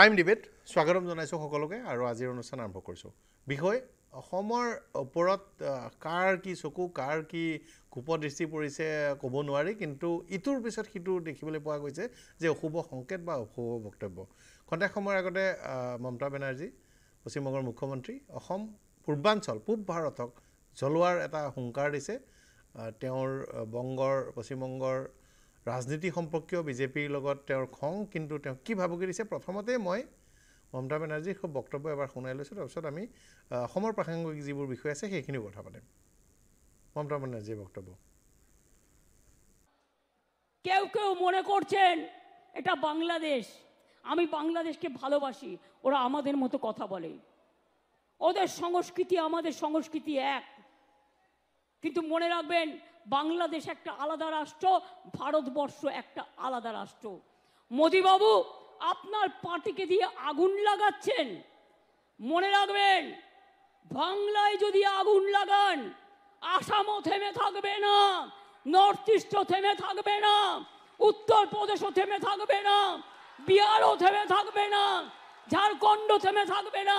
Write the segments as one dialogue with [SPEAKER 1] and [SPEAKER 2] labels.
[SPEAKER 1] prime debate স্বাগতম জনাইছোঁ সকলোকে আৰু আজিৰ অনুষ্ঠান আৰম্ভ কৰিছোঁ বিষয় অসমৰ ওপৰত কাৰ কি চকু কাৰ কি কুপদৃষ্টি পৰিছে ক'ব নোৱাৰি কিন্তু ইটোৰ পিছত সিটো দেখিবলৈ পোৱা গৈছে যে অশুভ সংকেত বা অশুভ বক্তব্য খন্তেক সময়ৰ আগতে মমতা বেনাৰ্জী পশ্চিমবংগৰ মুখ্যমন্ত্ৰী অসম পূৰ্বাঞ্চল পূব ভাৰতক জ্বলোৱাৰ এটা হুংকাৰ দিছে তেওঁৰ বংগৰ পশ্চিমবংগৰ ৰাজনীতি সম্পৰ্কীয় বিজেপিৰ লগত তেওঁৰ খং কিন্তু তেওঁ কি ভাবুকি দিছে প্রথমতে মই মমতা ব্যানার্জীর খুব বক্তব্য এবাৰ শুনাই লৈছোঁ তাৰপিছত আমি অসমৰ প্ৰাসংগিক যিবোৰ বিষয় আছে সেইখিনিও কথা পাতিম মমতা ব্যানার্জীর বক্তব্য
[SPEAKER 2] কেউ কেউ মনে করছেন এটা বাংলাদেশ আমি বাংলাদেশকে ভালোবাসি ওরা আমাদের মতো কথা বলে ওদের সংস্কৃতি আমাদের সংস্কৃতি এক কিন্তু মনে রাখবেন বাংলাদেশ একটা আলাদা রাষ্ট্র ভারতবর্ষ একটা আলাদা রাষ্ট্র মোদিবাবু আপনার পার্টিকে দিয়ে আগুন লাগাচ্ছেন মনে রাখবেন বাংলায় যদি আগুন লাগান আসামও থেমে থাকবে না নর্থ ইস্টও থেমে থাকবে না উত্তরপ্রদেশও থেমে থাকবে না বিহারও থেমে থাকবে না ঝাড়খণ্ড থেমে থাকবে না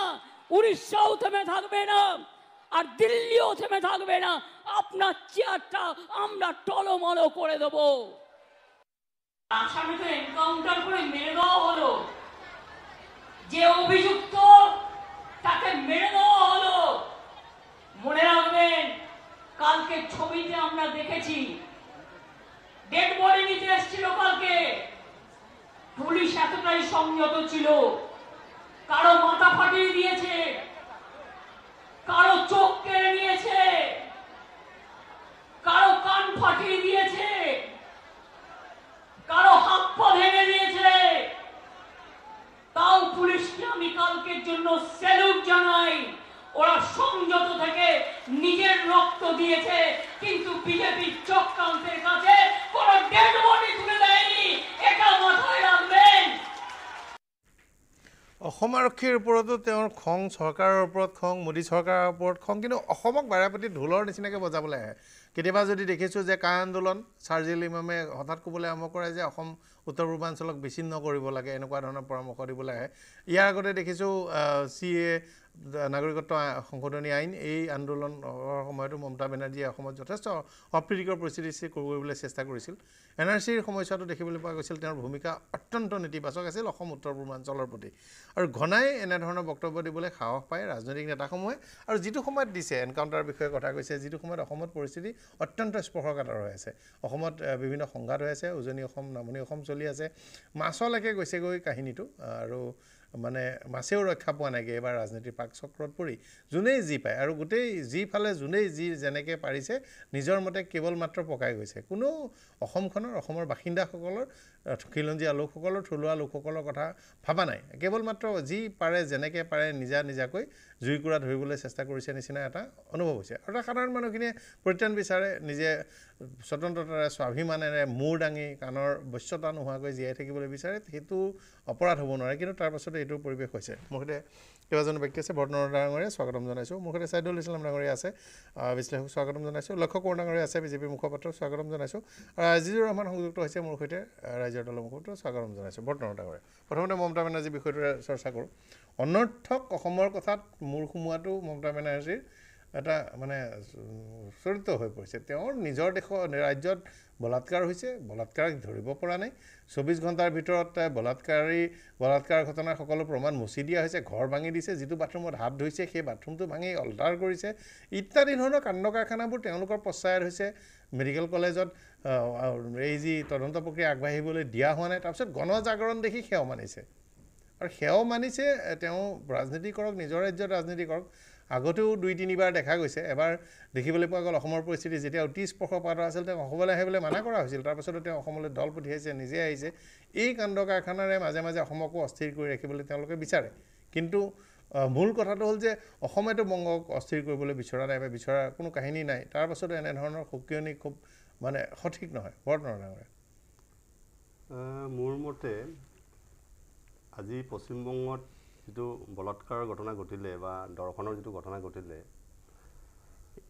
[SPEAKER 2] উড়িষ্যাও থেমে থাকবে না আর দিল্লিও থেমে থাকবে না আপনার চেয়ারটা আমরা টলমল করে দেব আসামিকে এনকাউন্টার করে মেরে দেওয়া হলো যে অভিযুক্ত তাকে মেরে দেওয়া হলো মনে রাখবেন কালকে ছবিতে আমরা দেখেছি ডেড বডি নিতে এসেছিল কালকে পুলিশ এতটাই সংযত ছিল কারো মাথা ফাটিয়ে দিয়েছে কারো চোখ কেড়ে নিয়েছে কারো কান ফাটিয়ে দিয়েছে কারো হাত পা ভেঙে দিয়েছে তাও পুলিশকে আমি কালকের জন্য স্যালুট জানাই ওরা সংযত থেকে নিজের রক্ত দিয়েছে কিন্তু বিজেপির চক্রান্তের কাছে কোনো ডেড বডি তুলে
[SPEAKER 1] অসম আৰক্ষীৰ ওপৰতো তেওঁৰ খং চৰকাৰৰ ওপৰত খং মোদী চৰকাৰৰ ওপৰত খং কিন্তু অসমক বাৰে পাতি ঢোলৰ নিচিনাকৈ বজাবলৈ আহে কেতিয়াবা যদি দেখিছোঁ যে কা আন্দোলন চাৰ্জিল ইমামে হঠাৎ ক'বলৈ আৰম্ভ কৰে যে অসম উত্তৰ পূৰ্বাঞ্চলক বিচ্ছিন্ন কৰিব লাগে এনেকুৱা ধৰণৰ পৰামৰ্শ দিবলৈ আহে ইয়াৰ আগতে দেখিছোঁ চি এ নাগৰিকত্ব সংশোধনী আইন এই আন্দোলনৰ সময়তো মমতা বেনাৰ্জীয়ে অসমত যথেষ্ট অপ্ৰীতিকৰ পৰিস্থিতি কৰিবলৈ চেষ্টা কৰিছিল এন আৰ চিৰ সময়ছোৱাটো দেখিবলৈ পোৱা গৈছিল তেওঁৰ ভূমিকা অত্যন্ত নেতিবাচক আছিল অসম উত্তৰ পূৰ্বাঞ্চলৰ প্ৰতি আৰু ঘনাই এনেধৰণৰ বক্তব্য দিবলৈ সাহস পায় ৰাজনৈতিক নেতাসমূহে আৰু যিটো সময়ত দিছে এনকাউণ্টাৰৰ বিষয়ে কথা কৈছে যিটো সময়ত অসমত পৰিস্থিতি অত্যন্ত স্পৰ্শকাতৰ হৈ আছে অসমত বিভিন্ন সংঘাত হৈ আছে উজনি অসম নামনি অসম চলি আছে মাছলৈকে গৈছেগৈ কাহিনীটো আৰু মানে মাছেও ৰক্ষা পোৱা নাইকে এইবাৰ ৰাজনীতিৰ পাক চক্ৰত পৰি যোনেই যি পায় আৰু গোটেই যিফালে যোনেই যি যেনেকৈ পাৰিছে নিজৰ মতে কেৱল মাত্ৰ পকাই গৈছে কোনো অসমখনৰ অসমৰ বাসিন্দাসকলৰ খিলঞ্জীয়া লোকসকলৰ থলুৱা লোকসকলৰ কথা ভবা নাই কেৱল মাত্ৰ যি পাৰে যেনেকৈ পাৰে নিজা নিজাকৈ জুইকুৰা ধৰিবলৈ চেষ্টা কৰিছে নিচিনা এটা অনুভৱ হৈছে আৰু এটা সাধাৰণ মানুহখিনিয়ে পৰিত্ৰাণ বিচাৰে নিজে স্বতন্ত্ৰতাৰে স্বাভিমানেৰে মূৰ দাঙি কাণৰ বশ্যতা নোহোৱাকৈ জীয়াই থাকিবলৈ বিচাৰে সেইটো অপৰাধ হ'ব নোৱাৰে কিন্তু তাৰপাছতে এইটো পৰিৱেশ হৈছে মোৰ সৈতে কেইবাজনো ব্যক্তি আছে বৰ্ণৰ ডাঙৰীয়া স্বাগতম জনাইছোঁ মুখতে চাইদুল ইছলাম ডাঙৰীয়া আছে বিশ্লেষক স্বাগতম জনাইছোঁ লক্ষ্য কোঁৱৰ ডাঙৰীয়া আছে বিজেপিৰ মুখপাত্ৰ স্বাগতম জনাইছোঁ আৰু আজিজুৰ ৰহমান সংযুক্ত হৈছে মোৰ সৈতে ৰাইজৰ দলৰ মুখপাত্ৰ স্বাগতম জনাইছোঁ বৰ্ণৰ ডাঙৰীয়া প্ৰথমতে মমতা বেনাৰ্জীৰ বিষয়টোৰে চৰ্চা কৰোঁ অনৰ্থক অসমৰ কথাত মূৰ সোমোৱাটো মমতা বেনাৰ্জীৰ এটা মানে চৰিত হৈ পৰিছে তেওঁৰ নিজৰ দেশৰ ৰাজ্যত বলাৎকাৰ হৈছে বলাৎকাৰ ধৰিব পৰা নাই চৌব্বিছ ঘণ্টাৰ ভিতৰত বলাৎকাৰী বলাৎকাৰ ঘটনাৰ সকলো প্ৰমাণ মচি দিয়া হৈছে ঘৰ ভাঙি দিছে যিটো বাথৰুমত হাত ধুইছে সেই বাথৰুমটো ভাঙি অল্টাৰ কৰিছে ইত্যাদি ধৰণৰ কাণ্ড কাৰখানাবোৰ তেওঁলোকৰ পশ্চায়ত হৈছে মেডিকেল কলেজত এই যি তদন্ত প্ৰক্ৰিয়া আগবাঢ়িবলৈ দিয়া হোৱা নাই তাৰপিছত গণজাগৰণ দেখি সেৱ মানিছে আৰু সেৱ মানিছে তেওঁ ৰাজনীতি কৰক নিজৰ ৰাজ্যত ৰাজনীতি কৰক আগতেও দুই তিনিবাৰ দেখা গৈছে এবাৰ দেখিবলৈ পোৱা গ'ল অসমৰ পৰিস্থিতি যেতিয়া অতি স্পৰ্শ স্পৰ্শপাত আছিল তেওঁ অসমলৈ আহিবলৈ মানা কৰা হৈছিল তাৰপাছতো তেওঁ অসমলৈ দল পঠিয়াইছে নিজে আহিছে এই কাণ্ড কাৰখানাৰে মাজে মাজে অসমকো অস্থিৰ কৰি ৰাখিবলৈ তেওঁলোকে বিচাৰে কিন্তু মূল কথাটো হ'ল যে অসমেতো বংগক অস্থিৰ কৰিবলৈ বিচৰা নাই বা বিচৰা কোনো কাহিনী নাই তাৰপাছতো এনেধৰণৰ সুকীয়নি খুব মানে সঠিক নহয় বৰ নৰনাঙৰে
[SPEAKER 3] মোৰ মতে আজি পশ্চিমবংগত যিটো বলৎকাৰৰ ঘটনা ঘটিলে বা দৰ্শনৰ যিটো ঘটনা ঘটিলে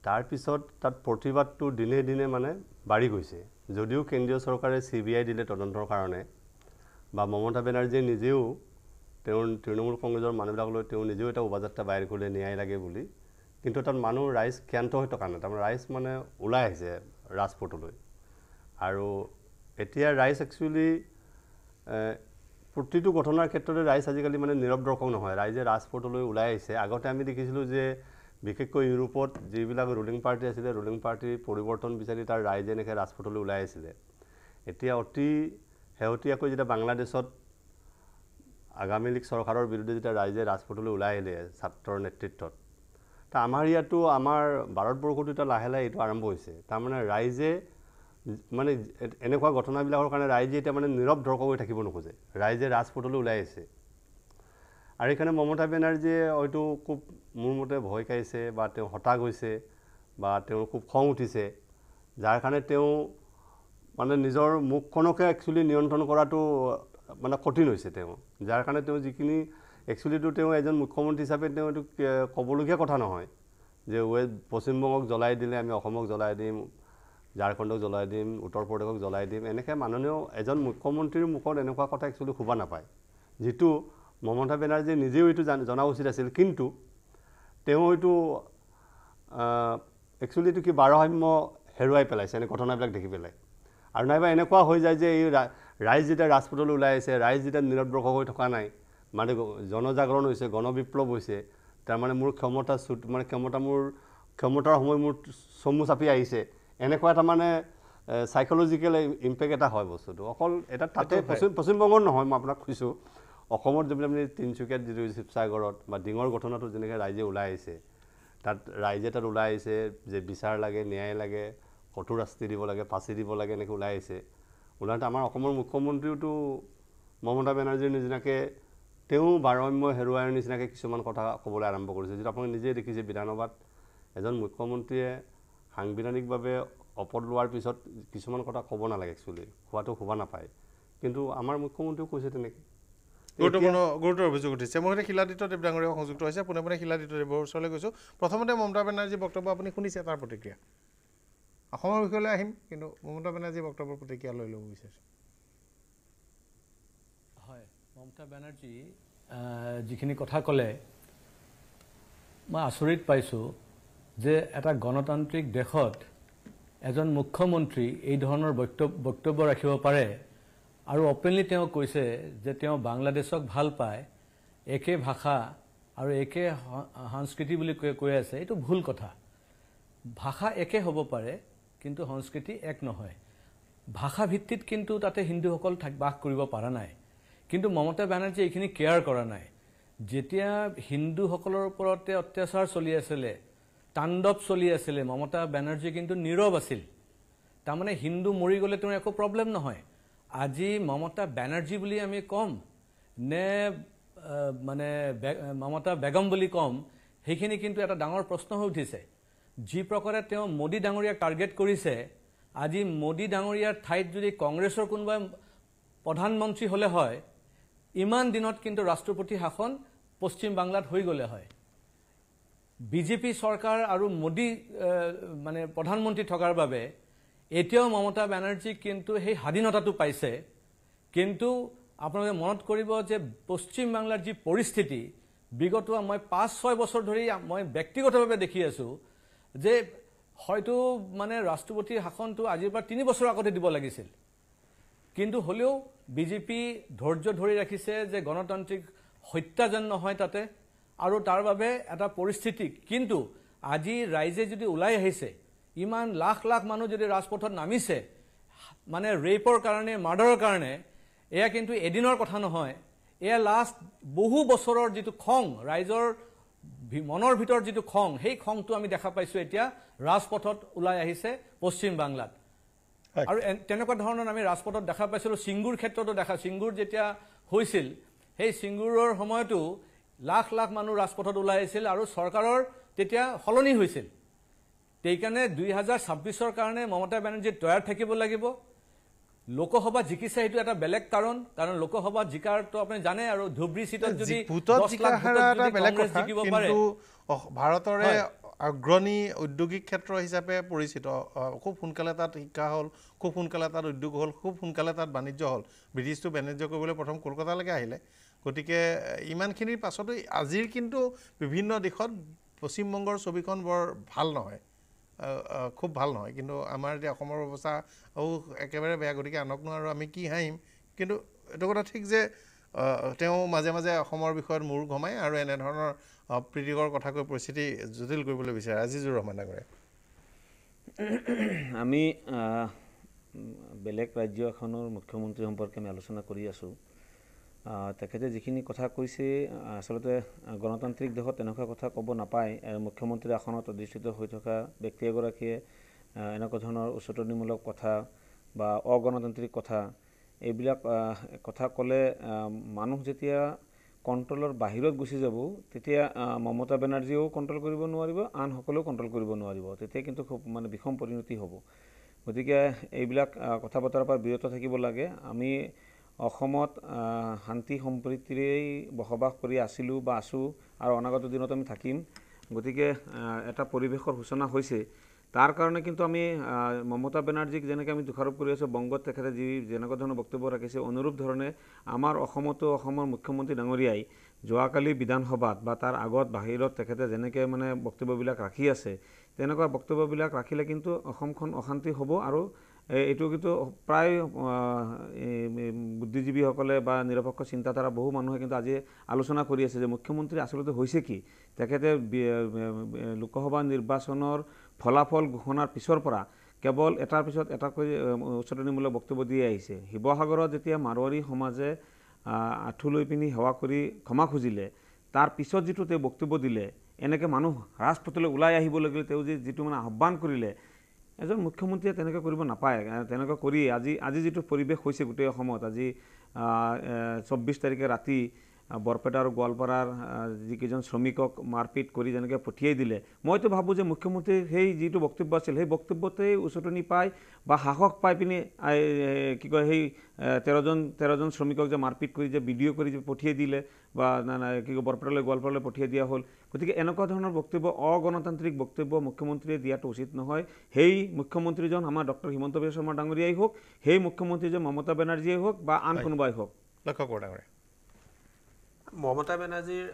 [SPEAKER 3] তাৰপিছত তাত প্ৰতিবাদটো দিনে দিনে মানে বাঢ়ি গৈছে যদিও কেন্দ্ৰীয় চৰকাৰে চি বি আই দিলে তদন্তৰ কাৰণে বা মমতা বেনাৰ্জীয়ে নিজেও তেওঁৰ তৃণমূল কংগ্ৰেছৰ মানুহবিলাক লৈ তেওঁ নিজেও এটা উপযাত্ৰা বাহিৰ কৰিলে ন্যায় লাগে বুলি কিন্তু তাত মানুহ ৰাইজ ক্ষান্ত হৈ থকা নাই তাৰমানে ৰাইজ মানে ওলাই আহিছে ৰাজপথলৈ আৰু এতিয়া ৰাইজ একচুৱেলি প্ৰতিটো ঘটনাৰ ক্ষেত্ৰতে ৰাইজ আজিকালি মানে নীৰৱ দৰ্শক নহয় ৰাইজে ৰাজপথলৈ ওলাই আহিছে আগতে আমি দেখিছিলোঁ যে বিশেষকৈ ইউৰোপত যিবিলাক ৰুলিং পাৰ্টি আছিলে ৰুলিং পাৰ্টিৰ পৰিৱৰ্তন বিচাৰি তাৰ ৰাইজে এনেকৈ ৰাজপথলৈ ওলাই আহিছিলে এতিয়া অতি শেহতীয়াকৈ যেতিয়া বাংলাদেশত আগামী লীগ চৰকাৰৰ বিৰুদ্ধে যেতিয়া ৰাইজে ৰাজপথলৈ ওলাই আহিলে ছাত্ৰৰ নেতৃত্বত তা আমাৰ ইয়াতো আমাৰ ভাৰতবৰ্ষতো এতিয়া লাহে লাহে এইটো আৰম্ভ হৈছে তাৰমানে ৰাইজে মানে এনেকুৱা ঘটনাবিলাকৰ কাৰণে ৰাইজে এতিয়া মানে নীৰৱ ধৰ্ক হৈ থাকিব নোখোজে ৰাইজে ৰাজপথলৈ ওলাই আহিছে আৰু সেইকাৰণে মমতা বেনাৰ্জীয়ে হয়তো খুব মোৰ মতে ভয় খাইছে বা তেওঁ হতা গৈছে বা তেওঁৰ খুব খং উঠিছে যাৰ কাৰণে তেওঁ মানে নিজৰ মুখখনকে একচুৱেলি নিয়ন্ত্ৰণ কৰাটো মানে কঠিন হৈছে তেওঁ যাৰ কাৰণে তেওঁ যিখিনি একচুৱেলিতো তেওঁ এজন মুখ্যমন্ত্ৰী হিচাপে তেওঁ এইটো ক'বলগীয়া কথা নহয় যে ৱে পশ্চিমবংগক জ্বলাই দিলে আমি অসমক জ্বলাই দিম ঝাড়খণ্ডক জ্বলাই দিম উত্তৰ প্ৰদেশক জ্বলাই দিম এনেকৈ মাননীয় এজন মুখ্যমন্ত্ৰীৰ মুখত এনেকুৱা কথা একচুৱেলি শুবা নাপায় যিটো মমতা বেনাৰ্জীয়ে নিজেও এইটো জনা উচিত আছিল কিন্তু তেওঁ এইটো একচুৱেলি এইটো কি বাৰসাম্য হেৰুৱাই পেলাইছে এনে ঘটনাবিলাক দেখি পেলাই আৰু নাইবা এনেকুৱা হৈ যায় যে এই ৰাইজ যেতিয়া ৰাজপথলৈ ওলাই আছে ৰাইজ যেতিয়া নিৰৱৰ্ষ হৈ থকা নাই মানে জনজাগৰণ হৈছে গণবিপ্লৱ হৈছে তাৰমানে মোৰ ক্ষমতা চুট মানে ক্ষমতা মোৰ ক্ষমতাৰ সময় মোৰ চমু চাপি আহিছে এনেকুৱা এটা মানে চাইক'লজিকেল ইম্পেক্ট এটা হয় বস্তুটো অকল এটা তাতে পশ্চিম পশ্চিমবংগত নহয় মই আপোনাক খুজিছোঁ অসমত যদি আপুনি তিনিচুকীয়াত যিটো শিৱসাগৰত বা ডিঙৰ ঘটনাটো যেনেকৈ ৰাইজে ওলাই আহিছে তাত ৰাইজে তাত ওলাই আহিছে যে বিচাৰ লাগে ন্যায় লাগে কঠোৰ শাস্তি দিব লাগে ফাঁচি দিব লাগে এনেকৈ ওলাই আহিছে ওলাওঁতে আমাৰ অসমৰ মুখ্যমন্ত্ৰীওতো মমতা বেনাৰ্জীৰ নিচিনাকৈ তেওঁ বাৰম্য হেৰুৱাইৰ নিচিনাকৈ কিছুমান কথা ক'বলৈ আৰম্ভ কৰিছে যিটো আপুনি নিজে দেখিছে বিধানসভাত এজন মুখ্যমন্ত্ৰীয়ে সাংবিধানিকভাৱে অপদ লোৱাৰ পিছত কিছুমান কথা ক'ব নালাগে একচুৱেলি হোৱাটো শুবা নাপায় কিন্তু আমাৰ মুখ্যমন্ত্ৰীও কৈছে
[SPEAKER 1] তেনেকৈ গুৰুত্বপূৰ্ণ গুৰুত্বৰ অভিযোগ উঠিছে মই সেইটো শিলাদিত্য দেৱ ডাঙৰীয়া সংযুক্ত হৈছে পোনে পোনে শিলাদিত্য দেৱৰ ওচৰলৈ গৈছোঁ প্ৰথমতে মমতা বেনাৰ্জীৰ বক্তব্য আপুনি শুনিছে তাৰ প্ৰতিক্ৰিয়া অসমৰ বিষয়লৈ আহিম কিন্তু মমতা বেনাৰ্জীৰ বক্তব্যৰ প্ৰতিক্ৰিয়া লৈ ল'ব বিচাৰিছোঁ
[SPEAKER 4] হয় মমতা বেনাৰ্জী যিখিনি কথা ক'লে মই আচৰিত পাইছোঁ যে এটা গণতান্ত্ৰিক দেশত এজন মুখ্যমন্ত্ৰী এই ধৰণৰ বক্তব্য ৰাখিব পাৰে আৰু অপেনলি তেওঁ কৈছে যে তেওঁ বাংলাদেশক ভাল পায় একে ভাষা আৰু একে সংস্কৃতি বুলি কৈ কৈ আছে এইটো ভুল কথা ভাষা একে হ'ব পাৰে কিন্তু সংস্কৃতি এক নহয় ভাষা ভিত্তিত কিন্তু তাতে হিন্দুসকল বাস কৰিব পৰা নাই কিন্তু মমতা বেনাৰ্জীয়ে এইখিনি কেয়াৰ কৰা নাই যেতিয়া হিন্দুসকলৰ ওপৰতে অত্যাচাৰ চলি আছিলে তাণ্ডৱ চলি আছিলে মমতা বেনাৰ্জী কিন্তু নীৰৱ আছিল তাৰমানে হিন্দু মৰি গ'লে তেওঁৰ একো প্ৰব্লেম নহয় আজি মমতা বেনাৰ্জী বুলি আমি ক'ম নে মানে মমতা বেগম বুলি ক'ম সেইখিনি কিন্তু এটা ডাঙৰ প্ৰশ্ন হৈ উঠিছে যি প্ৰকাৰে তেওঁ মোদী ডাঙৰীয়াক টাৰ্গেট কৰিছে আজি মোদী ডাঙৰীয়াৰ ঠাইত যদি কংগ্ৰেছৰ কোনোবাই প্ৰধানমন্ত্ৰী হ'লে হয় ইমান দিনত কিন্তু ৰাষ্ট্ৰপতি শাসন পশ্চিম বাংলাত হৈ গ'লে হয় বিজেপি চৰকাৰ আৰু মোদী মানে প্ৰধানমন্ত্ৰী থকাৰ বাবে এতিয়াও মমতা বেনাৰ্জী কিন্তু সেই স্বাধীনতাটো পাইছে কিন্তু আপোনালোকে মনত কৰিব যে পশ্চিম বাংলাৰ যি পৰিস্থিতি বিগত মই পাঁচ ছয় বছৰ ধৰি মই ব্যক্তিগতভাৱে দেখি আছোঁ যে হয়তো মানে ৰাষ্ট্ৰপতিৰ শাসনটো আজিৰ পৰা তিনি বছৰ আগতে দিব লাগিছিল কিন্তু হ'লেও বিজেপি ধৈৰ্য ধৰি ৰাখিছে যে গণতান্ত্ৰিক হত্যা যেন নহয় তাতে আৰু তাৰ বাবে এটা পৰিস্থিতি কিন্তু আজি ৰাইজে যদি ওলাই আহিছে ইমান লাখ লাখ মানুহ যদি ৰাজপথত নামিছে মানে ৰেপৰ কাৰণে মাৰ্ডাৰৰ কাৰণে এয়া কিন্তু এদিনৰ কথা নহয় এয়া লাষ্ট বহু বছৰৰ যিটো খং ৰাইজৰ মনৰ ভিতৰত যিটো খং সেই খংটো আমি দেখা পাইছোঁ এতিয়া ৰাজপথত ওলাই আহিছে পশ্চিম বাংলাত আৰু তেনেকুৱা ধৰণৰ আমি ৰাজপথত দেখা পাইছিলোঁ চিংগুৰ ক্ষেত্ৰতো দেখা চিংগুৰ যেতিয়া হৈছিল সেই চিংগুৰৰ সময়তো লাখ লাখ মানুহ ৰাজপথত ওলাই আহিছিল আৰু চৰকাৰৰ তেতিয়া সলনি হৈছিল সেইকাৰণে দুই হাজাৰ ছাব্বিছৰ কাৰণে মমতা বেনাৰ্জী তৈয়াৰ থাকিব লাগিব লোকসভাত জিকিছে সেইটো এটা বেলেগ কাৰণ কাৰণ লোকসভা জিকাৰটো আপুনি জানে আৰু ধুবুৰী চিটত যদি ভাৰতৰে
[SPEAKER 1] অগ্ৰণী ঔদ্যোগিক ক্ষেত্ৰ হিচাপে পৰিচিত খুব সোনকালে তাত শিক্ষা হ'ল খুব সোনকালে তাত উদ্যোগ হ'ল খুব সোনকালে তাত বাণিজ্য হ'ল ব্ৰিটিছটো বাণিজ্য কৰিবলৈ প্ৰথম কলকাতালৈকে আহিলে গতিকে ইমানখিনিৰ পাছতো আজিৰ কিন্তু বিভিন্ন দিশত পশ্চিমবংগৰ ছবিখন বৰ ভাল নহয় খুব ভাল নহয় কিন্তু আমাৰ এতিয়া অসমৰ অৱস্থাও একেবাৰে বেয়া গতিকে আনকনো আৰু আমি কি হাঁহিম কিন্তু এইটো কথা ঠিক যে তেওঁ মাজে মাজে অসমৰ বিষয়ত মূৰ ঘমায় আৰু এনেধৰণৰ প্ৰীতিকৰ কথা কৈ
[SPEAKER 5] পৰিস্থিতি জটিল কৰিবলৈ বিচাৰে আজি আজিজুৰ ৰহমান ডাঙৰে আমি বেলেগ ৰাজ্য এখনৰ মুখ্যমন্ত্ৰী সম্পৰ্কে আমি আলোচনা কৰি আছোঁ তেখেতে যিখিনি কথা কৈছে আচলতে গণতান্ত্ৰিক দেশত তেনেকুৱা কথা ক'ব নাপায় মুখ্যমন্ত্ৰীৰ আসনত অধিষ্ঠিত হৈ থকা ব্যক্তি এগৰাকীয়ে এনেকুৱা ধৰণৰ উচতনিমূলক কথা বা অগণতান্ত্ৰিক কথা এইবিলাক কথা ক'লে মানুহ যেতিয়া কণ্ট্ৰলৰ বাহিৰত গুচি যাব তেতিয়া মমতা বেনাৰ্জীয়েও কণ্ট্ৰল কৰিব নোৱাৰিব আনসকলেও কণ্ট্ৰল কৰিব নোৱাৰিব তেতিয়া কিন্তু খুব মানে বিষম পৰিণতি হ'ব গতিকে এইবিলাক কথা বতৰাৰ পৰা বিৰত থাকিব লাগে আমি অসমত শান্তি সম্প্ৰীতিৰেই বসবাস কৰি আছিলোঁ বা আছোঁ আৰু অনাগত দিনত আমি থাকিম গতিকে এটা পৰিৱেশৰ সূচনা হৈছে তাৰ কাৰণে কিন্তু আমি মমতা বেনাৰ্জীক যেনেকৈ আমি দোষাৰোপ কৰি আছোঁ বংগত তেখেতে যি যেনেকুৱা ধৰণৰ বক্তব্য ৰাখিছে অনুৰূপ ধৰণে আমাৰ অসমতো অসমৰ মুখ্যমন্ত্ৰী ডাঙৰীয়াই যোৱাকালি বিধানসভাত বা তাৰ আগত বাহিৰত তেখেতে যেনেকৈ মানে বক্তব্যবিলাক ৰাখি আছে তেনেকুৱা বক্তব্যবিলাক ৰাখিলে কিন্তু অসমখন অশান্তি হ'ব আৰু এইটো কিন্তু প্ৰায় বুদ্ধিজীৱীসকলে বা নিৰপেক্ষ চিন্তাধাৰা বহু মানুহে কিন্তু আজি আলোচনা কৰি আছে যে মুখ্যমন্ত্ৰী আচলতে হৈছে কি তেখেতে লোকসভা নিৰ্বাচনৰ ফলাফল ঘোষণাৰ পিছৰ পৰা কেৱল এটাৰ পিছত এটাকৈ উচতনিমূলক বক্তব্য দিয়ে আহিছে শিৱসাগৰত যেতিয়া মাৰোৱাৰী সমাজে আঁঠু লৈ পিনি সেৱা কৰি ক্ষমা খুজিলে তাৰ পিছত যিটো তেওঁ বক্তব্য দিলে এনেকৈ মানুহ ৰাজপথলৈ ওলাই আহিবলৈ গ'লে তেওঁ যে যিটো মানে আহ্বান কৰিলে এজন মুখ্যমন্ত্ৰীয়ে তেনেকৈ কৰিব নাপায় তেনেকুৱা কৰি আজি আজি যিটো পৰিৱেশ হৈছে গোটেই অসমত আজি চৌব্বিছ তাৰিখে ৰাতি বৰপেটা আৰু গোৱালপাৰাৰ যিকেইজন শ্ৰমিকক মাৰপিট কৰি যেনেকৈ পঠিয়াই দিলে মইতো ভাবোঁ যে মুখ্যমন্ত্ৰীৰ সেই যিটো বক্তব্য আছিল সেই বক্তব্যতেই উচতনি পায় বা সাহস পাই পিনি কি কয় সেই তেৰজন তেৰজন শ্ৰমিকক যে মাৰপিট কৰি যে ভিডিঅ' কৰি যে পঠিয়াই দিলে বা কি কয় বৰপেটালৈ গোৱালপাৰালৈ পঠিয়াই দিয়া হ'ল গতিকে এনেকুৱা ধৰণৰ বক্তব্য অগণতান্ত্ৰিক বক্তব্য মুখ্যমন্ত্ৰীয়ে দিয়াটো উচিত নহয় সেই মুখ্যমন্ত্ৰীজন আমাৰ ডক্টৰ হিমন্ত বিশ্ব শৰ্মা ডাঙৰীয়াই হওক সেই মুখ্যমন্ত্ৰীজন মমতা বেনাৰ্জীয়ে হওক বা আন কোনোবাই হওক লক্ষ্য কৰ
[SPEAKER 6] মমতা বেনাৰ্জীৰ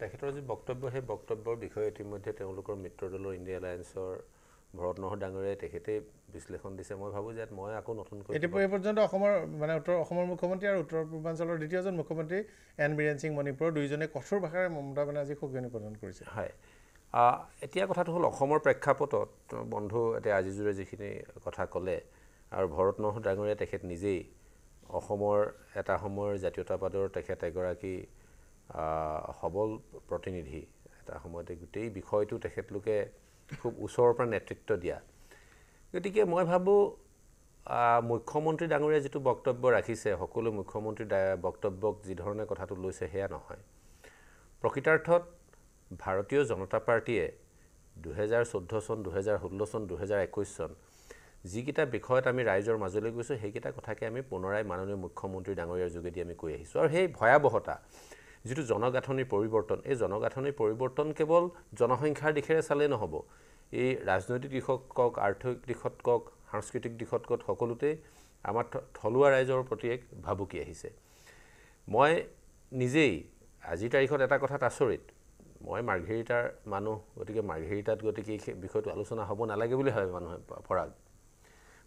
[SPEAKER 6] তেখেতৰ যি বক্তব্য সেই বক্তব্যৰ বিষয়ে ইতিমধ্যে তেওঁলোকৰ মিত্ৰ দলৰ ইণ্ডিয়া এলায়েন্সৰ ভৰত নহৰ ডাঙৰীয়াই তেখেতেই বিশ্লেষণ দিছে মই ভাবোঁ যে মই আকৌ নতুনকৈ এতিয়া এই পৰ্যন্ত
[SPEAKER 1] অসমৰ মানে উত্তৰ অসমৰ মুখ্যমন্ত্ৰী আৰু উত্তৰ পূৰ্বাঞ্চলৰ দ্বিতীয়জন মুখ্যমন্ত্ৰী এন বীৰেন সিং মণিপুৰৰ দুয়োজনে কঠোৰ ভাষাৰে মমতা বেনাৰ্জীক সঁকিয়নি প্ৰদান কৰিছে হয়
[SPEAKER 6] এতিয়া কথাটো হ'ল অসমৰ প্ৰেক্ষাপটত বন্ধু এতিয়া আজিযোৰে যিখিনি কথা ক'লে আৰু ভৰত নহৰ ডাঙৰীয়াই তেখেত নিজেই অসমৰ এটা সময়ৰ জাতীয়তাবাদৰ তেখেত এগৰাকী সবল প্ৰতিনিধি এটা সময়তে গোটেই বিষয়টো তেখেতলোকে খুব ওচৰৰ পৰা নেতৃত্ব দিয়া গতিকে মই ভাবোঁ মুখ্যমন্ত্ৰী ডাঙৰীয়াই যিটো বক্তব্য ৰাখিছে সকলো মুখ্যমন্ত্ৰীৰ বক্তব্যক যিধৰণে কথাটো লৈছে সেয়া নহয় প্ৰকৃতাৰ্থত ভাৰতীয় জনতা পাৰ্টীয়ে দুহেজাৰ চৈধ্য চন দুহেজাৰ ষোল্ল চন দুহেজাৰ একৈছ চন যিকেইটা বিষয়ত আমি ৰাইজৰ মাজলৈ গৈছোঁ সেইকেইটা কথাকে আমি পুনৰাই মাননীয় মুখ্যমন্ত্ৰী ডাঙৰীয়াৰ যোগেদি আমি কৈ আহিছোঁ আৰু সেই ভয়াৱহতা যিটো জনগাঁথনিৰ পৰিৱৰ্তন এই জনগাঁথনিৰ পৰিৱৰ্তন কেৱল জনসংখ্যাৰ দিশেৰে চালেই নহ'ব এই ৰাজনৈতিক দিশত কওক আৰ্থিক দিশত কওক সাংস্কৃতিক দিশত কওক সকলোতে আমাৰ থলুৱা ৰাইজৰ প্ৰতি এক ভাবুকি আহিছে মই নিজেই আজিৰ তাৰিখত এটা কথাত আচৰিত মই মাৰ্ঘেৰিটাৰ মানুহ গতিকে মাৰ্ঘেৰিটাত গতিকে এই বিষয়টো আলোচনা হ'ব নালাগে বুলি ভাবে মানুহে পৰাগ